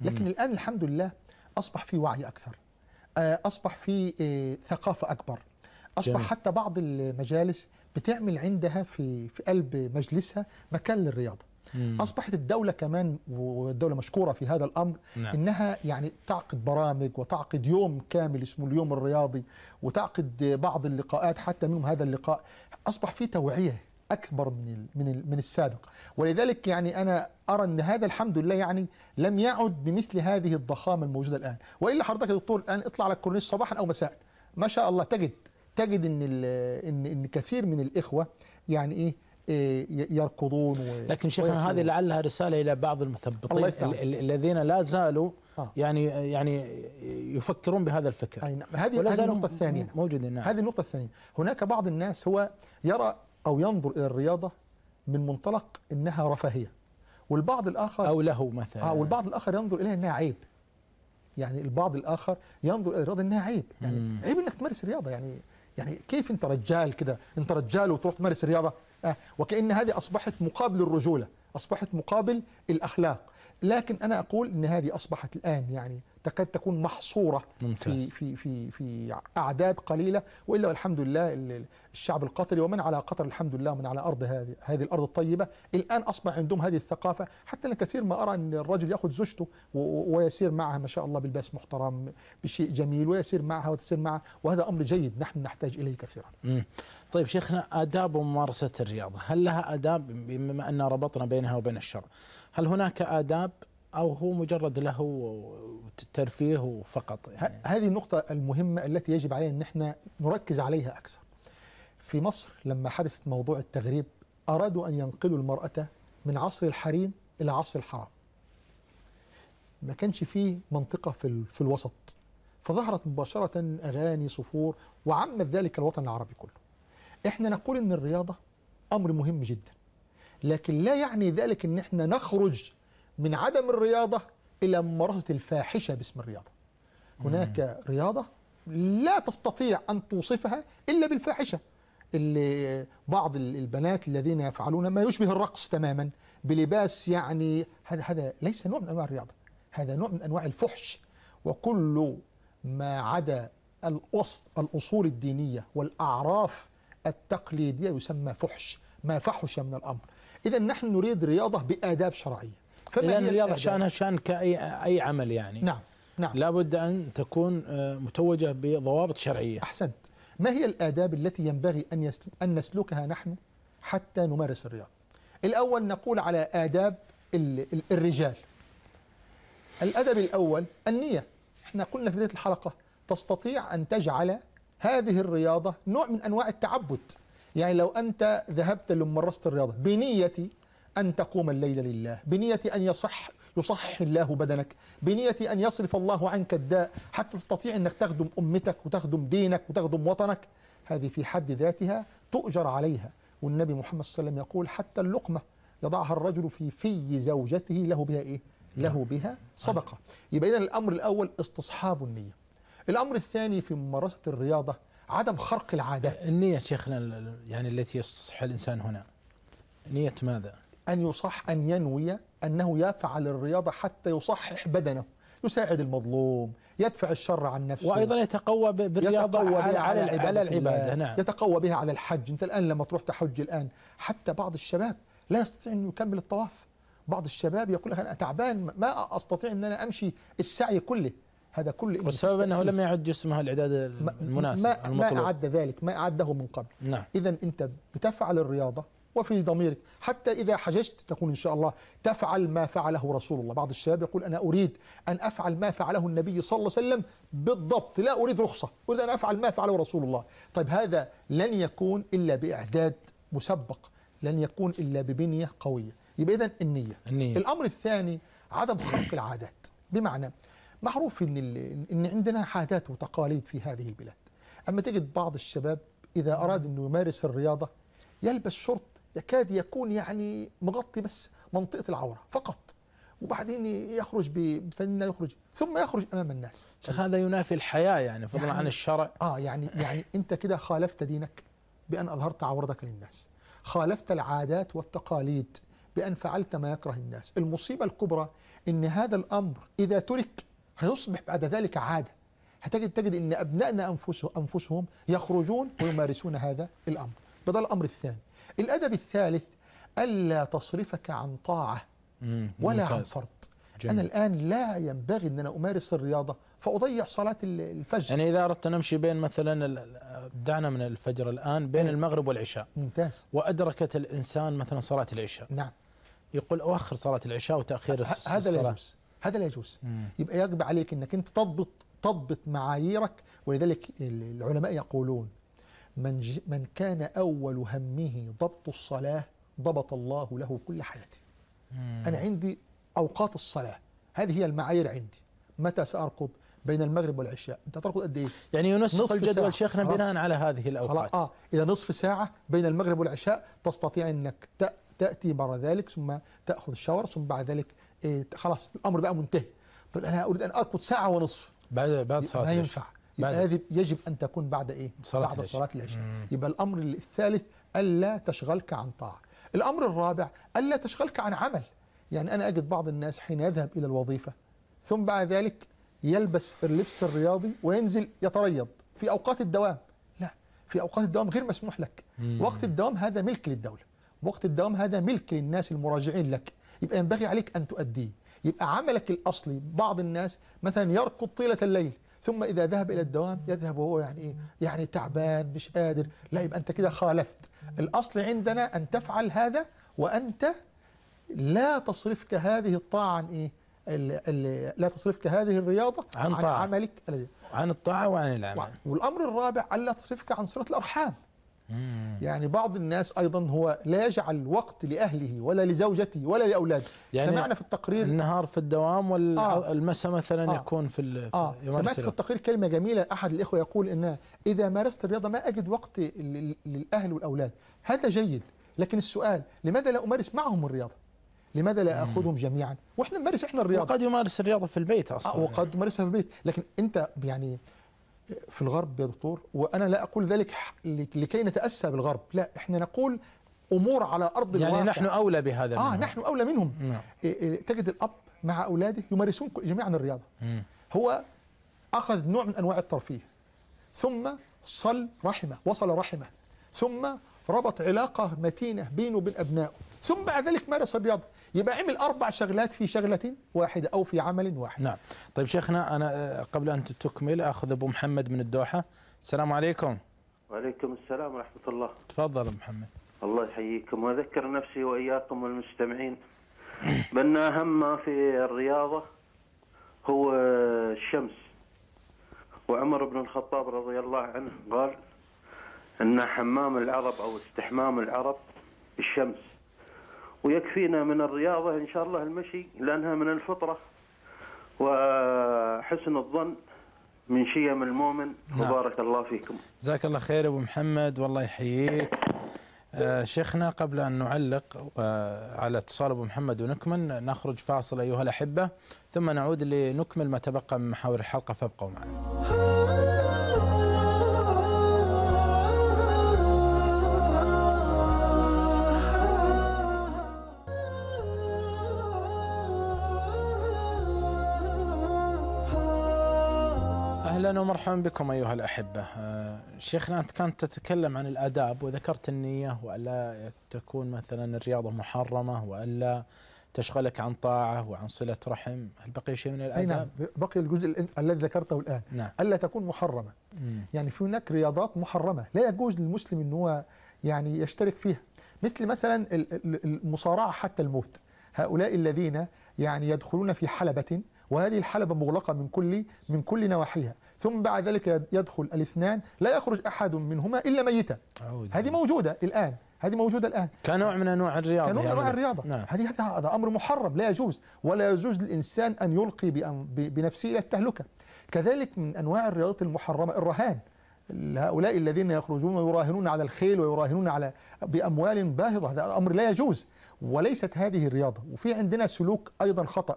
لكن مم. الان الحمد لله اصبح في وعي اكثر آه، اصبح في آه، ثقافه اكبر اصبح جميل. حتى بعض المجالس بتعمل عندها في في قلب مجلسها مكان للرياضه مم. اصبحت الدوله كمان والدوله مشكوره في هذا الامر نعم. انها يعني تعقد برامج وتعقد يوم كامل اسمه اليوم الرياضي وتعقد بعض اللقاءات حتى منهم هذا اللقاء اصبح في توعيه أكبر من من من السابق ولذلك يعني أنا أرى أن هذا الحمد لله يعني لم يعد بمثل هذه الضخامة الموجودة الآن وإلا حضرتك يا دكتور الآن اطلع على الكورنيش صباحا أو مساء ما شاء الله تجد تجد ان ان ان كثير من الاخوه يعني ايه, إيه، يركضون و... لكن شيخنا هذه لعلها رساله الى بعض المثبطين الذين لا زالوا آه. يعني يعني يفكرون بهذا الفكر اي نعم هذه النقطه الثانيه موجودين نعم. هذه النقطه الثانيه هناك بعض الناس هو يرى أو ينظر إلى الرياضة من منطلق أنها رفاهية والبعض الآخر أو له مثلا آه والبعض الآخر ينظر إليها أنها عيب يعني البعض الآخر ينظر إلى الرياضة أنها عيب يعني مم. عيب أنك تمارس الرياضة يعني يعني كيف أنت رجال كده أنت رجال وتروح تمارس الرياضة آه وكأن هذه أصبحت مقابل الرجولة أصبحت مقابل الأخلاق لكن أنا أقول أن هذه أصبحت الآن يعني تكاد تكون محصوره ممتاز. في في في في اعداد قليله والا والحمد لله الشعب القطري ومن على قطر الحمد لله من على ارض هذه هذه الارض الطيبه الان اصبح عندهم هذه الثقافه حتى انا كثير ما ارى ان الرجل ياخذ زوجته ويسير معها ما شاء الله بلباس محترم بشيء جميل ويسير معها وتسير معه وهذا امر جيد نحن نحتاج اليه كثيرا. مم. طيب شيخنا اداب وممارسه الرياضه هل لها اداب بما ان ربطنا بينها وبين الشرع؟ هل هناك اداب او هو مجرد له ترفيه وفقط يعني. هذه النقطه المهمه التي يجب علينا ان احنا نركز عليها اكثر في مصر لما حدثت موضوع التغريب ارادوا ان ينقلوا المراه من عصر الحريم الى عصر الحرام ما كانش فيه منطقه في في الوسط فظهرت مباشره اغاني صفور وعمت ذلك الوطن العربي كله احنا نقول ان الرياضه امر مهم جدا لكن لا يعني ذلك ان احنا نخرج من عدم الرياضة إلى ممارسة الفاحشة باسم الرياضة هناك رياضة لا تستطيع أن توصفها إلا بالفاحشة اللي بعض البنات الذين يفعلون ما يشبه الرقص تماما بلباس يعني هذا هذا ليس نوع من انواع الرياضه هذا نوع من انواع الفحش وكل ما عدا الاصول الدينيه والاعراف التقليديه يسمى فحش ما فحش من الامر اذا نحن نريد رياضه باداب شرعيه فما هي الرياضة شأنها شأن كأي أي عمل يعني نعم نعم لابد أن تكون آه، متوجة بضوابط شرعية أحسنت ما هي الآداب التي ينبغي أن, أن نسلكها نحن حتى نمارس الرياضة الأول نقول على آداب الرجال الأدب الأول النية احنا قلنا في بداية الحلقة تستطيع أن تجعل هذه الرياضة نوع من أنواع التعبد يعني لو أنت ذهبت لممارسة الرياضة بنية أن تقوم الليل لله بنية أن يصح يصحح الله بدنك بنية أن يصرف الله عنك الداء حتى تستطيع أنك تخدم أمتك وتخدم دينك وتخدم وطنك هذه في حد ذاتها تؤجر عليها والنبي محمد صلى الله عليه وسلم يقول حتى اللقمة يضعها الرجل في في زوجته له بها إيه؟ له بها صدقة يبقى إذن الأمر الأول استصحاب النية الأمر الثاني في ممارسة الرياضة عدم خرق العادات النية شيخنا يعني التي يصح الإنسان هنا نية ماذا؟ أن يصح أن ينوي أنه يفعل الرياضة حتى يصحح بدنه يساعد المظلوم يدفع الشر عن نفسه وأيضا يتقوى بالرياضة يتقوى على, على, العبادة, على العبادة نعم. يتقوى بها على الحج أنت الآن لما تروح تحج الآن حتى بعض الشباب لا يستطيع أن يكمل الطواف بعض الشباب يقول لك أنا تعبان ما أستطيع أن أنا أمشي السعي كله هذا كل والسبب أنه لم يعد جسمه الإعداد المناسب ما, المطلوب. ما أعد ذلك ما أعده من قبل نعم. إذا أنت بتفعل الرياضة وفي ضميرك حتى إذا حججت تكون إن شاء الله تفعل ما فعله رسول الله بعض الشباب يقول أنا أريد أن أفعل ما فعله النبي صلى الله عليه وسلم بالضبط لا أريد رخصة أريد أن أفعل ما فعله رسول الله طيب هذا لن يكون إلا بإعداد مسبق لن يكون إلا ببنية قوية يبقى إذن النية. النية الأمر الثاني عدم خلق العادات بمعنى معروف إن, إن عندنا عادات وتقاليد في هذه البلاد أما تجد بعض الشباب إذا أراد أنه يمارس الرياضة يلبس شرط يكاد يكون يعني مغطي بس منطقه العوره فقط وبعدين يخرج بفن يخرج ثم يخرج امام الناس شيخ هذا ينافي الحياه يعني فضلا يعني عن الشرع اه يعني يعني انت كده خالفت دينك بان اظهرت عورتك للناس خالفت العادات والتقاليد بأن فعلت ما يكره الناس المصيبة الكبرى أن هذا الأمر إذا ترك هيصبح بعد ذلك عادة هتجد تجد أن أبنائنا أنفسهم, أنفسهم يخرجون ويمارسون هذا الأمر بدل الأمر الثاني الأدب الثالث ألا تصرفك عن طاعة ولا عن فرض جميل. أنا الآن لا ينبغي أن أنا أمارس الرياضة فأضيع صلاة الفجر يعني إذا أردت أن أمشي بين مثلا دعنا من الفجر الآن بين أيه. المغرب والعشاء ممتاز وأدركت الإنسان مثلا صلاة العشاء نعم يقول أؤخر صلاة العشاء وتأخير الصلاة هذا لا يجوز هذا لا يجوز يبقى يجب عليك أنك أنت تضبط تضبط معاييرك ولذلك العلماء يقولون من, من كان أول همه ضبط الصلاة ضبط الله له كل حياته أنا عندي أوقات الصلاة هذه هي المعايير عندي متى سأرقد بين المغرب والعشاء أنت ترقد قد إيه يعني ينسق الجدول شيخنا بناء على هذه الأوقات آه. إذا نصف ساعة بين المغرب والعشاء تستطيع أنك تأتي بعد ذلك ثم تأخذ الشاور ثم بعد ذلك إيه خلاص الأمر بقى منتهي طيب أنا أريد أن أرقد ساعة ونصف بعد بعد صلاة ما ينفع يبقى يجب, يجب أن تكون بعد إيه؟ صلاة بعد العشاء. صلاة العشاء يبقى الأمر الثالث ألا تشغلك عن طاعة الأمر الرابع ألا تشغلك عن عمل يعني أنا أجد بعض الناس حين يذهب إلى الوظيفة ثم بعد ذلك يلبس اللبس الرياضي وينزل يتريض في أوقات الدوام لا في أوقات الدوام غير مسموح لك مم. وقت الدوام هذا ملك للدولة وقت الدوام هذا ملك للناس المراجعين لك يبقى ينبغي عليك أن تؤديه يبقى عملك الأصلي بعض الناس مثلا يركض طيلة الليل ثم إذا ذهب إلى الدوام يذهب وهو يعني إيه؟ يعني تعبان مش قادر لا يبقى أنت كده خالفت الأصل عندنا أن تفعل هذا وأنت لا تصرفك هذه الطاعة عن إيه لا تصرفك هذه الرياضة عن, عن عملك عن الطاعة وعن العمل والأمر الرابع ألا تصرفك عن صلة الأرحام يعني بعض الناس أيضا هو لا يجعل وقت لأهله ولا لزوجته ولا لأولاده يعني سمعنا في التقرير النهار في الدوام والمساء آه مثلا آه يكون في ال آه سمعت في التقرير كلمة جميلة أحد الإخوة يقول إن إذا مارست الرياضة ما أجد وقت للأهل والأولاد هذا جيد لكن السؤال لماذا لا أمارس معهم الرياضة لماذا لا اخذهم جميعا واحنا نمارس احنا الرياضه وقد يمارس الرياضه في البيت آه، اصلا وقد يمارسها في البيت لكن انت يعني في الغرب يا دكتور وانا لا اقول ذلك لكي نتاسى بالغرب لا احنا نقول امور على ارض يعني الواقع. نحن اولى بهذا اه منهم. نحن اولى منهم نعم. تجد الاب مع اولاده يمارسون جميعا الرياضه مم. هو اخذ نوع من انواع الترفيه ثم صل رحمه وصل رحمه ثم ربط علاقه متينه بينه وبين ابنائه ثم بعد ذلك مارس الرياضة يبقى عمل أربع شغلات في شغلة واحدة أو في عمل واحد نعم طيب شيخنا أنا آه، قبل أن تكمل أخذ أبو محمد من الدوحة السلام عليكم وعليكم السلام ورحمة الله تفضل محمد الله يحييكم وأذكر نفسي وإياكم والمستمعين بأن أهم ما في الرياضة هو الشمس وعمر بن الخطاب رضي الله عنه قال أن حمام العرب أو استحمام العرب الشمس ويكفينا من الرياضة إن شاء الله المشي لأنها من الفطرة وحسن الظن من شيم المؤمن وبارك نعم. الله فيكم جزاك الله خير أبو محمد والله يحييك آه شيخنا قبل أن نعلق آه على اتصال أبو محمد ونكمل نخرج فاصل أيها الأحبة ثم نعود لنكمل ما تبقى من محاور الحلقة فابقوا معنا اهلا ومرحبا بكم ايها الاحبه. آه، شيخنا انت كانت تتكلم عن الاداب وذكرت النيه والا تكون مثلا الرياضه محرمه والا تشغلك عن طاعه وعن صله رحم، هل بقي شيء من الاداب؟ نعم بقي الجزء الذي ذكرته الان نعم. الا تكون محرمه. مم. يعني في هناك رياضات محرمه لا يجوز للمسلم ان هو يعني يشترك فيها مثل مثلا المصارعه حتى الموت. هؤلاء الذين يعني يدخلون في حلبه وهذه الحلبة مغلقة من كل من كل نواحيها ثم بعد ذلك يدخل الاثنان لا يخرج أحد منهما إلا ميتا هذه موجودة الآن هذه موجودة الآن كنوع من أنواع الرياضة كنوع من أنواع يعني الرياضة نعم. هذه هذا أمر محرم لا يجوز ولا يجوز للإنسان أن يلقي بنفسه إلى التهلكة كذلك من أنواع الرياضات المحرمة الرهان هؤلاء الذين يخرجون ويراهنون على الخيل ويراهنون على بأموال باهظة هذا أمر لا يجوز وليست هذه الرياضة وفي عندنا سلوك أيضا خطأ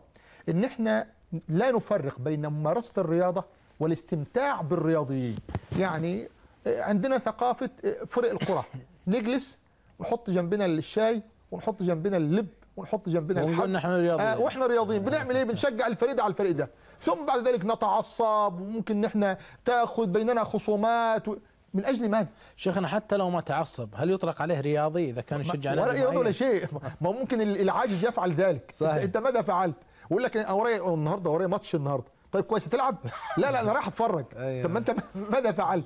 إن إحنا لا نفرق بين ممارسة الرياضة والاستمتاع بالرياضيين يعني عندنا ثقافة فرق القرى نجلس ونحط جنبنا الشاي ونحط جنبنا اللب ونحط جنبنا الحب ونقول نحن رياضيين آه واحنا رياضيين بنعمل ايه بنشجع الفريق ده على الفريق ده ثم بعد ذلك نتعصب وممكن نحن تاخذ بيننا خصومات و... من اجل ماذا؟ شيخنا حتى لو ما تعصب هل يطلق عليه رياضي اذا كان يشجع ولا رياضي ولا شيء ما ممكن العاجز يفعل ذلك صحيح. انت ماذا فعلت؟ ويقول لك انا ورايا النهارده ورايا ماتش النهارده طيب كويس هتلعب لا لا انا رايح اتفرج أيوه. طب ما انت ماذا فعلت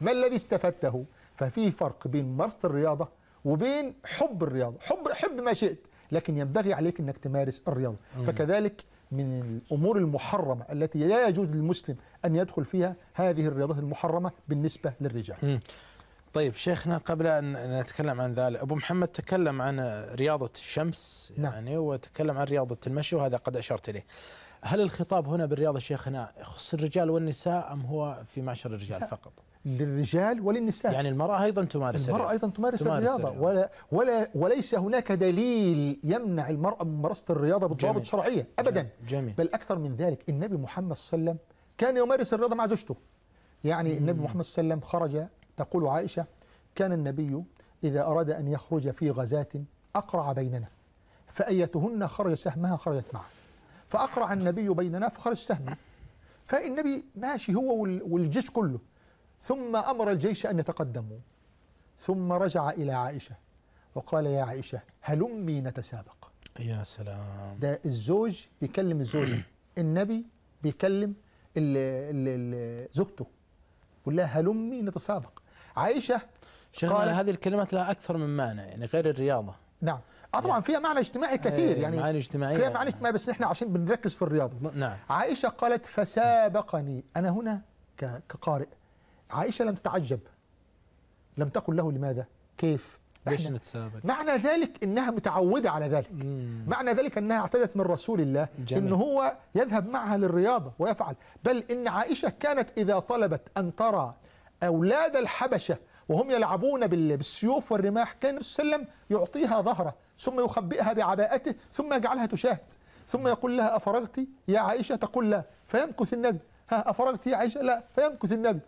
ما الذي استفدته ففي فرق بين ممارسه الرياضه وبين حب الرياضه حب حب ما شئت لكن ينبغي عليك انك تمارس الرياضه فكذلك من الامور المحرمه التي لا يجوز للمسلم ان يدخل فيها هذه الرياضات المحرمه بالنسبه للرجال طيب شيخنا قبل ان نتكلم عن ذلك ابو محمد تكلم عن رياضه الشمس نعم. يعني وتكلم عن رياضه المشي وهذا قد اشرت اليه. هل الخطاب هنا بالرياضه شيخنا يخص الرجال والنساء ام هو في معشر الرجال لا. فقط؟ للرجال وللنساء يعني المرأة أيضا تمارس المرأة أيضا تمارس, تمارس الرياضة, الرياضة ولا ولا وليس هناك دليل يمنع المرأة من ممارسة الرياضة بالضوابط الشرعيه أبدا جميل. بل أكثر من ذلك النبي محمد صلى الله عليه وسلم كان يمارس الرياضة مع زوجته يعني النبي محمد صلى الله عليه وسلم خرج تقول عائشة كان النبي إذا أراد أن يخرج في غزاة أقرع بيننا فأيتهن خرج سهمها خرجت معه فأقرع النبي بيننا فخرج سهمه فالنبي ماشي هو والجيش كله ثم أمر الجيش أن يتقدموا ثم رجع إلى عائشة وقال يا عائشة هلمي نتسابق يا سلام ده الزوج بيكلم الزوجة النبي بيكلم زوجته قل لها هلمي نتسابق عائشة شيخنا هذه الكلمات لها أكثر من معنى يعني غير الرياضة نعم اه طبعا يعني فيها معنى اجتماعي كثير إيه، يعني معاني اجتماعيه فيها معنى اجتماعي بس نحن عشان بنركز في الرياضه نعم عائشه قالت فسابقني انا هنا كقارئ عائشه لم تتعجب لم تقل له لماذا كيف ليش نتسابق معنى ذلك انها متعوده على ذلك مم. معنى ذلك انها اعتدت من رسول الله جميل. ان هو يذهب معها للرياضه ويفعل بل ان عائشه كانت اذا طلبت ان ترى أولاد الحبشة وهم يلعبون بالسيوف والرماح كان النبي صلى الله عليه وسلم يعطيها ظهره ثم يخبئها بعباءته ثم يجعلها تشاهد ثم يقول لها أفرغتي يا عائشة تقول لا فيمكث النبي ها أفرغتي يا عائشة لا فيمكث النبي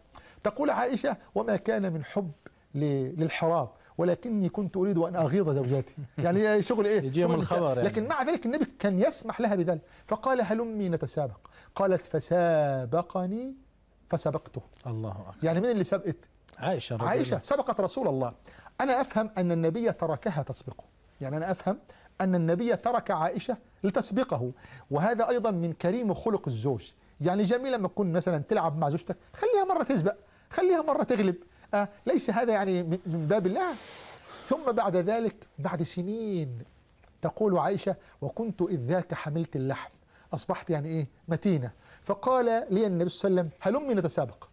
تقول عائشة وما كان من حب للحرام ولكني كنت اريد ان اغيظ زوجاتي يعني شغل ايه يجيهم الخبر يعني. لكن مع ذلك النبي كان يسمح لها بذلك فقال هلمي نتسابق قالت فسابقني فسبقته الله أكبر يعني من اللي سبقت عائشة رضي عائشة سبقت رسول الله أنا أفهم أن النبي تركها تسبقه يعني أنا أفهم أن النبي ترك عائشة لتسبقه وهذا أيضا من كريم خلق الزوج يعني جميل لما تكون مثلا تلعب مع زوجتك خليها مرة تسبق خليها مرة تغلب آه ليس هذا يعني من باب الله ثم بعد ذلك بعد سنين تقول عائشة وكنت إذ ذاك حملت اللحم أصبحت يعني إيه متينة فقال لي النبي صلى الله عليه وسلم هلمي نتسابق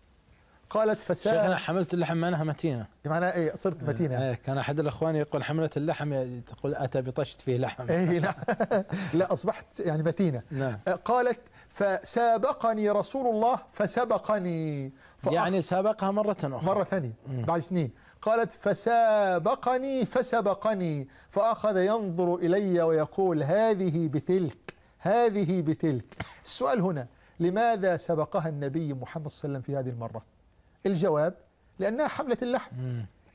قالت فساء شيخنا حملت اللحم معناها متينه معناها ايه صرت آه، متينه ايه كان احد الاخوان يقول حملت اللحم تقول اتى بطشت فيه لحم ايه لا لا اصبحت يعني متينه نعم آه، قالت فسابقني رسول الله فسبقني يعني سابقها مرة أخرى مرة ثانية بعد سنين قالت فسابقني فسبقني فأخذ ينظر إلي ويقول هذه بتلك هذه بتلك السؤال هنا لماذا سبقها النبي محمد صلى الله عليه وسلم في هذه المرة الجواب لأنها حملت اللحم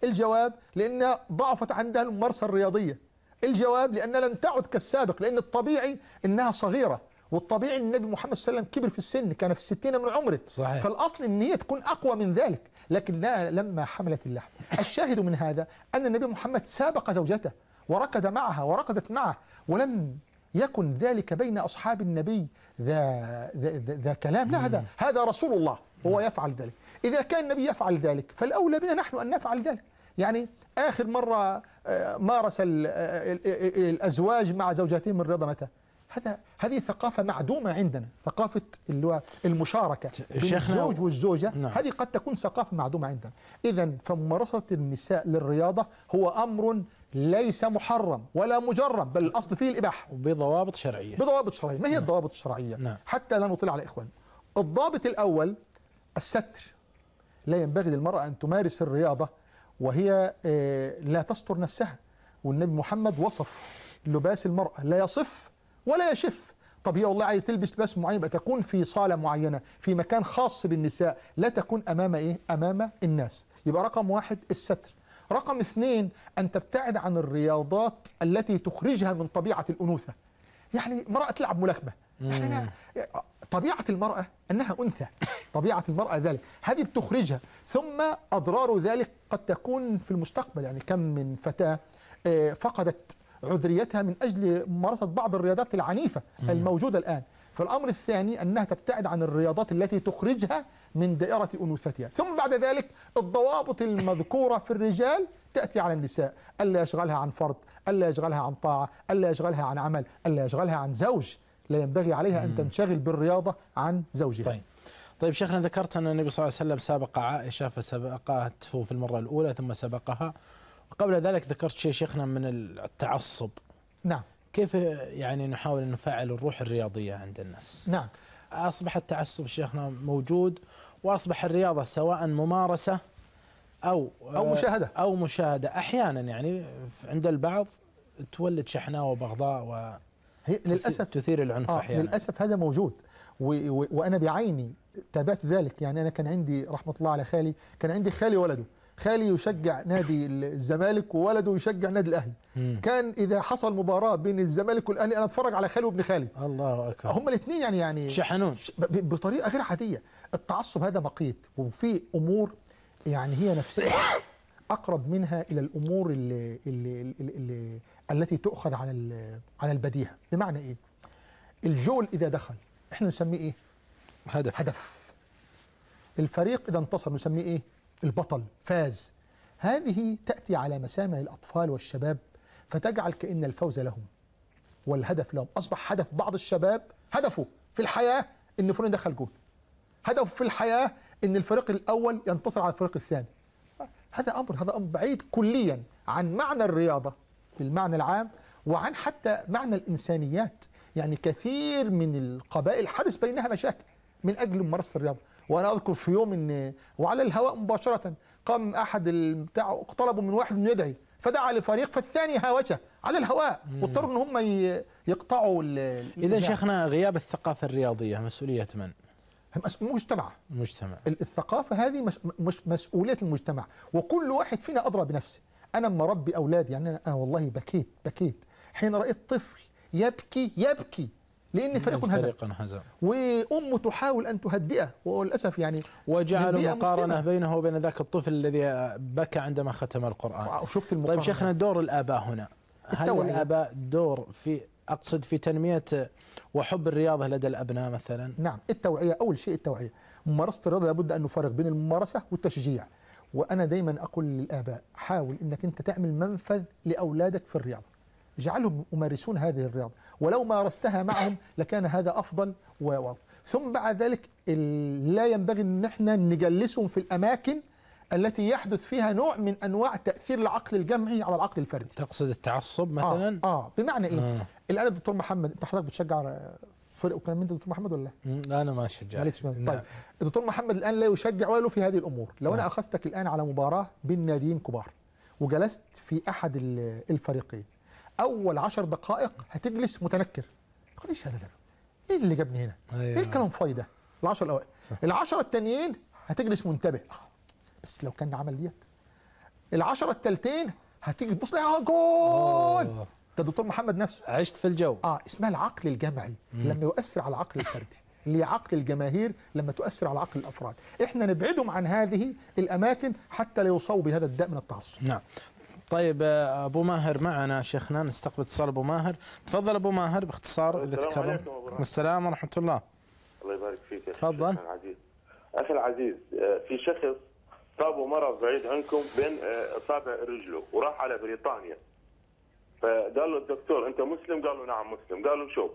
الجواب لأنها ضعفت عندها الممارسة الرياضية الجواب لأنها لم تعد كالسابق لأن الطبيعي أنها صغيرة والطبيعي النبي محمد صلى الله عليه وسلم كبر في السن كان في الستين من عمره صحيح. فالأصل أن هي تكون أقوى من ذلك لكن لا لما حملت اللحم الشاهد من هذا أن النبي محمد سابق زوجته وركض معها وركضت معه ولم يكن ذلك بين أصحاب النبي ذا, ذا, ذا, ذا كلام لا هذا هذا رسول الله هو يفعل ذلك إذا كان النبي يفعل ذلك فالأولى بنا نحن أن نفعل ذلك يعني آخر مرة آه، مارس آه، آه، الأزواج مع زوجاتهم الرضا متى هذا هذه ثقافة معدومة عندنا ثقافة اللي هو المشاركة بين الزوج والزوجة نعم. هذه قد تكون ثقافة معدومة عندنا إذا فممارسة النساء للرياضة هو أمر ليس محرم ولا مجرم بل الأصل فيه الإباحة بضوابط شرعية بضوابط شرعية ما هي نعم. الضوابط الشرعية نعم. حتى لا نطلع على إخوان الضابط الأول الستر لا ينبغي للمرأة أن تمارس الرياضة وهي آه، لا تستر نفسها والنبي محمد وصف لباس المرأة لا يصف ولا يشف طب هي والله عايز تلبس لباس معين يبقى تكون في صالة معينة في مكان خاص بالنساء لا تكون أمام إيه أمام الناس يبقى رقم واحد الستر رقم اثنين أن تبتعد عن الرياضات التي تخرجها من طبيعة الأنوثة يعني امرأة تلعب ملاكمة يعني طبيعة المرأة أنها أنثى طبيعة المرأة ذلك هذه بتخرجها ثم أضرار ذلك قد تكون في المستقبل يعني كم من فتاة آه، فقدت عذريتها من أجل ممارسة بعض الرياضات العنيفة الموجودة الآن فالأمر الثاني أنها تبتعد عن الرياضات التي تخرجها من دائرة أنوثتها ثم بعد ذلك الضوابط المذكورة في الرجال تأتي على النساء ألا يشغلها عن فرض ألا يشغلها عن طاعة ألا يشغلها عن عمل ألا يشغلها عن زوج لا ينبغي عليها أن تنشغل بالرياضة عن زوجها طيب طيب شيخنا ذكرت أن النبي صلى الله عليه وسلم سابق عائشة فسبقته في المرة الأولى ثم سبقها وقبل ذلك ذكرت شيء شيخنا من التعصب نعم كيف يعني نحاول أن نفعل الروح الرياضية عند الناس نعم أصبح التعصب شيخنا موجود وأصبح الرياضة سواء ممارسة أو أو مشاهدة أو مشاهدة أحيانا يعني عند البعض تولد شحناء وبغضاء و هي للأسف تثير العنف آه أحيانا للأسف هذا موجود و و وأنا بعيني تابعت ذلك يعني أنا كان عندي رحمة الله على خالي كان عندي خالي ولده خالي يشجع نادي الزمالك وولده يشجع نادي الاهلي كان اذا حصل مباراه بين الزمالك والاهلي انا اتفرج على خالي وابن خالي الله اكبر هم الاثنين يعني يعني شحنون بطريقه غير عاديه التعصب هذا مقيت وفي امور يعني هي نفسيه اقرب منها الى الامور اللي اللي اللي اللي التي تؤخذ على على البديهه بمعنى ايه الجول اذا دخل احنا نسميه ايه هدف هدف الفريق اذا انتصر نسميه ايه البطل فاز هذه تأتي على مسامع الأطفال والشباب فتجعل كأن الفوز لهم والهدف لهم أصبح هدف بعض الشباب هدفه في الحياة إن فلان دخل جول هدفه في الحياة إن الفريق الأول ينتصر على الفريق الثاني هذا أمر هذا أمر بعيد كليا عن معنى الرياضة بالمعنى العام وعن حتى معنى الإنسانيات يعني كثير من القبائل حدث بينها مشاكل من أجل ممارسة الرياضة وانا اذكر في يوم ان وعلى الهواء مباشره قام احد بتاع اقتربوا من واحد انه يدعي فدعا لفريق فالثاني هاوشه على الهواء واضطروا ان هم يقطعوا اذا شيخنا غياب الثقافه الرياضيه مسؤوليه من؟ مجتمع مجتمع الثقافه هذه مش مش مسؤوليه المجتمع وكل واحد فينا ادرى بنفسه انا لما اربي اولادي يعني انا والله بكيت بكيت حين رايت طفل يبكي يبكي لان فريق انهزم فريق انهزم وامه تحاول ان تهدئه وللاسف يعني وجعلوا مقارنه بينه وبين ذاك الطفل الذي بكى عندما ختم القران شفت المقارنة. طيب شيخنا دور الاباء هنا هل الاباء دور في اقصد في تنميه وحب الرياضه لدى الابناء مثلا نعم التوعيه اول شيء التوعيه ممارسه الرياضه لابد ان نفرق بين الممارسه والتشجيع وانا دايما اقول للاباء حاول انك انت تعمل منفذ لاولادك في الرياضه اجعلهم يمارسون هذه الرياضة ولو مارستها معهم لكان هذا أفضل و ثم بعد ذلك لا ينبغي أن احنا نجلسهم في الأماكن التي يحدث فيها نوع من أنواع تأثير العقل الجمعي على العقل الفردي تقصد التعصب مثلا؟ آه, آه بمعنى إيه؟ آه. الآن الدكتور محمد أنت حضرتك بتشجع فرق وكلام من دكتور محمد ولا لا انا ما اشجع طيب الدكتور محمد الان لا يشجع ولا له في هذه الامور لو صح. انا اخذتك الان على مباراه بين ناديين كبار وجلست في احد الفريقين اول عشر دقائق هتجلس متنكر تقول ايش هذا ايه اللي جابني هنا؟ ايه أيوة. الكلام فايده؟ ال10 الاوائل ال10 التانيين هتجلس منتبه بس لو كان عمل ديت ال10 التالتين هتيجي تبص لها آه، جول ده الدكتور محمد نفسه عشت في الجو اه اسمها العقل الجمعي مم. لما يؤثر على العقل الفردي اللي عقل الجماهير لما تؤثر على عقل الافراد احنا نبعدهم عن هذه الاماكن حتى لا يصابوا بهذا الداء من التعصب نعم طيب ابو ماهر معنا شيخنا نستقبل اتصال ابو ماهر تفضل ابو ماهر باختصار اذا تكرم السلام ورحمه الله الله يبارك فيك تفضل اخي العزيز آه، في شخص صابه مرض بعيد عنكم بين آه، اصابع رجله وراح على بريطانيا فقال له الدكتور انت مسلم قال له نعم مسلم قال له شوف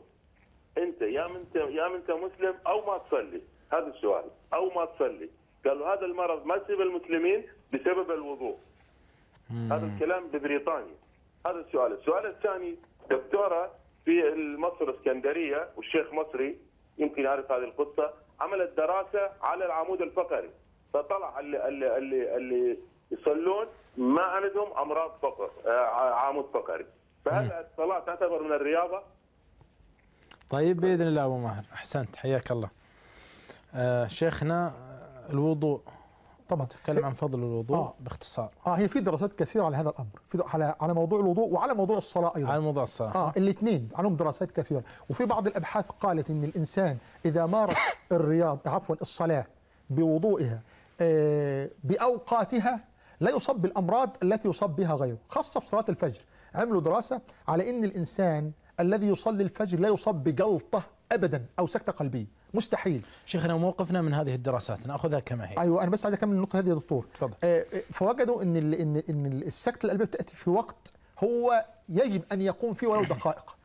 انت يا انت يا انت مسلم او ما تصلي هذا السؤال او ما تصلي قال له هذا المرض ما يصيب المسلمين بسبب الوضوء هذا الكلام ببريطانيا هذا السؤال السؤال الثاني دكتورة في مصر الاسكندرية والشيخ مصري يمكن يعرف هذه القصة عملت دراسة على العمود الفقري فطلع اللي اللي اللي, اللي يصلون ما عندهم امراض فقر آه، عمود فقري فهل الصلاه تعتبر من الرياضه؟ طيب باذن الله ابو ماهر احسنت حياك الله. آه شيخنا آه، الوضوء طبعا تتكلم عن فضل الوضوء آه. باختصار اه هي في دراسات كثيره على هذا الامر في على على موضوع الوضوء وعلى موضوع الصلاه ايضا على موضوع الصلاه اه الاثنين عليهم دراسات كثيره وفي بعض الابحاث قالت ان الانسان اذا مارس الرياض عفوا الصلاه بوضوئها آه باوقاتها لا يصاب بالامراض التي يصاب بها غيره خاصه في صلاه الفجر عملوا دراسه على ان الانسان الذي يصلي الفجر لا يصاب بجلطه ابدا او سكته قلبيه مستحيل شيخنا موقفنا من هذه الدراسات ناخذها كما هي ايوه انا بس عايز اكمل النقطه هذه يا دكتور تفضل آه، فوجدوا ان ان ان السكته القلبيه بتاتي في وقت هو يجب ان يقوم فيه ولو دقائق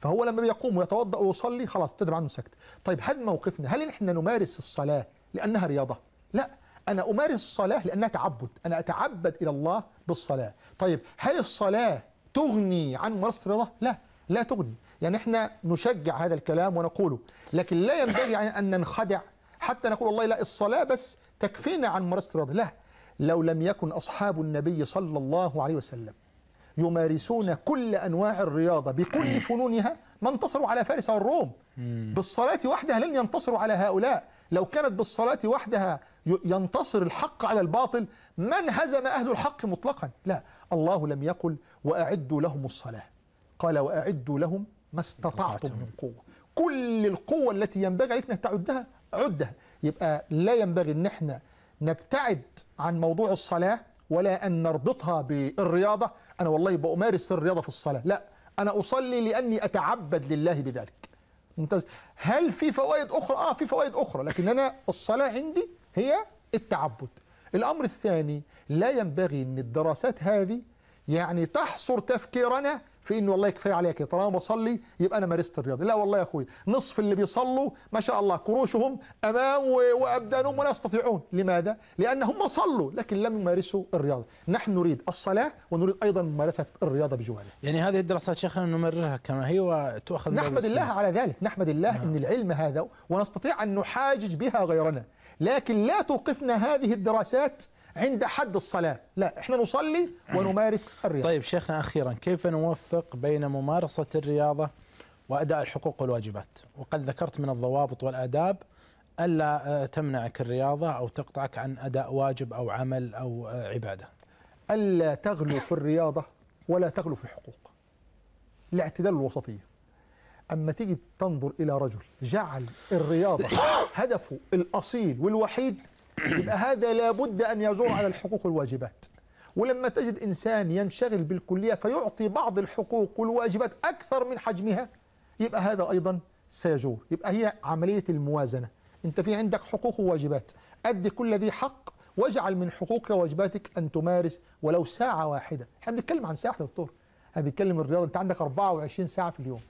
فهو لما بيقوم ويتوضا ويصلي خلاص تدب عنه سكت طيب هل موقفنا هل احنا نمارس الصلاه لانها رياضه لا انا امارس الصلاه لانها تعبد انا اتعبد الى الله بالصلاه طيب هل الصلاه تغني عن ممارسه الرياضه لا لا تغني يعني احنا نشجع هذا الكلام ونقوله لكن لا ينبغي أن ننخدع حتى نقول والله لا الصلاة بس تكفينا عن ممارسة الرياضة لا لو لم يكن أصحاب النبي صلى الله عليه وسلم يمارسون كل أنواع الرياضة بكل فنونها ما انتصروا على فارس والروم بالصلاة وحدها لن ينتصروا على هؤلاء لو كانت بالصلاة وحدها ينتصر الحق على الباطل من هزم أهل الحق مطلقا لا الله لم يقل وأعدوا لهم الصلاة قال وأعدوا لهم ما استطعتم من قوة كل القوة التي ينبغي عليك أن تعدها عدها يبقى لا ينبغي أن احنا نبتعد عن موضوع الصلاة ولا أن نربطها بالرياضة أنا والله بأمارس الرياضة في الصلاة لا أنا أصلي لأني أتعبد لله بذلك ممتاز هل في فوائد أخرى؟ آه في فوائد أخرى لكن أنا الصلاة عندي هي التعبد الأمر الثاني لا ينبغي أن الدراسات هذه يعني تحصر تفكيرنا في انه والله كفايه عليك طالما بصلي يبقى انا مارست الرياضه لا والله يا اخوي نصف اللي بيصلوا ما شاء الله كروشهم امام وابدانهم ولا يستطيعون لماذا لانهم صلوا لكن لم يمارسوا الرياضه نحن نريد الصلاه ونريد ايضا ممارسه الرياضه بجوارها يعني هذه الدراسات شيخنا نمررها كما هي وتؤخذ نحمد الله على ذلك نحمد الله نعم. ان العلم هذا ونستطيع ان نحاجج بها غيرنا لكن لا توقفنا هذه الدراسات عند حد الصلاة لا إحنا نصلي ونمارس الرياضة طيب شيخنا أخيرا كيف نوفق بين ممارسة الرياضة وأداء الحقوق والواجبات وقد ذكرت من الضوابط والآداب ألا آه، تمنعك الرياضة أو تقطعك عن أداء واجب أو عمل أو آه، عبادة ألا تغلو في الرياضة ولا تغلو في الحقوق الاعتدال الوسطية أما تيجي تنظر إلى رجل جعل الرياضة هدفه الأصيل والوحيد يبقى هذا لابد أن يزور على الحقوق والواجبات ولما تجد إنسان ينشغل بالكلية فيعطي بعض الحقوق والواجبات أكثر من حجمها يبقى هذا أيضا سيزور يبقى هي عملية الموازنة أنت في عندك حقوق وواجبات أدي كل ذي حق واجعل من حقوقك وواجباتك أن تمارس ولو ساعة واحدة احنا بنتكلم عن ساعة يا دكتور احنا بنتكلم الرياضة أنت عندك 24 ساعة في اليوم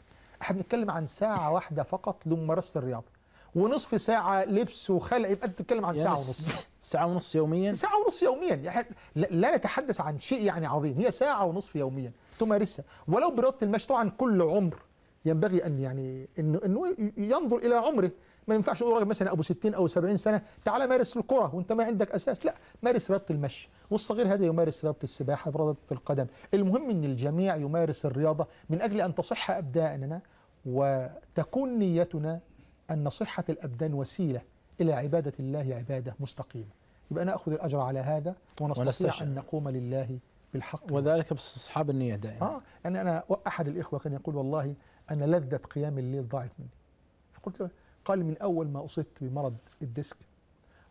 احنا بنتكلم عن ساعة واحدة فقط لممارسة الرياضة ونصف ساعه لبس وخلع يبقى انت بتتكلم عن يعني ساعه ونص ساعه ونص يوميا ساعه ونص يوميا يعني لا نتحدث عن شيء يعني عظيم هي ساعه ونصف يوميا تمارسها ولو برياضه المشي طبعا كل عمر ينبغي ان يعني انه انه ينظر الى عمره ما ينفعش اقول راجل مثلا ابو 60 او 70 سنه تعالى مارس الكره وانت ما عندك اساس لا مارس رياضه المشي والصغير هذا يمارس رياضه السباحه رياضه القدم المهم ان الجميع يمارس الرياضه من اجل ان تصح ابداننا وتكون نيتنا أن صحة الأبدان وسيلة إلى عبادة الله عبادة مستقيمة يبقى نأخذ الأجر على هذا ونستطيع أن نقوم لله بالحق وذلك باستصحاب النية دائما آه يعني أنا أحد الإخوة كان يقول والله أنا لذة قيام الليل ضاعت مني فقلت قال من أول ما أصبت بمرض الديسك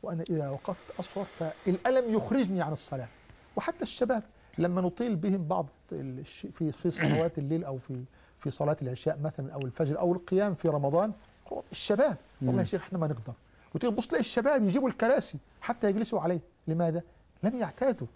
وأنا إذا وقفت أصفر فالألم يخرجني عن الصلاة وحتى الشباب لما نطيل بهم بعض في في صلوات الليل أو في في صلاة العشاء مثلا أو الفجر أو القيام في رمضان الشباب والله يا شيخ احنا ما نقدر وتيجي تبص تلاقي الشباب يجيبوا الكراسي حتى يجلسوا عليه لماذا؟ لم يعتادوا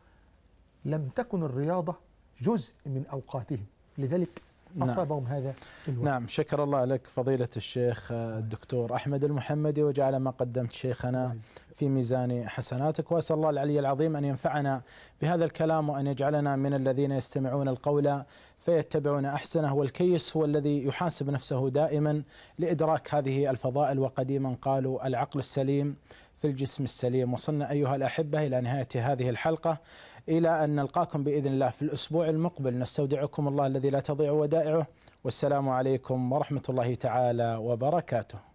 لم تكن الرياضة جزء من أوقاتهم لذلك نعم. أصابهم نعم. هذا الوقت نعم شكر الله لك فضيلة الشيخ الدكتور أحمد المحمدي وجعل ما قدمت شيخنا في ميزان حسناتك وأسأل الله العلي العظيم أن ينفعنا بهذا الكلام وأن يجعلنا من الذين يستمعون القول فيتبعون أحسنه والكيس هو الذي يحاسب نفسه دائما لإدراك هذه الفضائل وقديما قالوا العقل السليم في الجسم السليم وصلنا أيها الأحبة إلى نهاية هذه الحلقة إلى أن نلقاكم بإذن الله في الأسبوع المقبل نستودعكم الله الذي لا تضيع ودائعه والسلام عليكم ورحمة الله تعالى وبركاته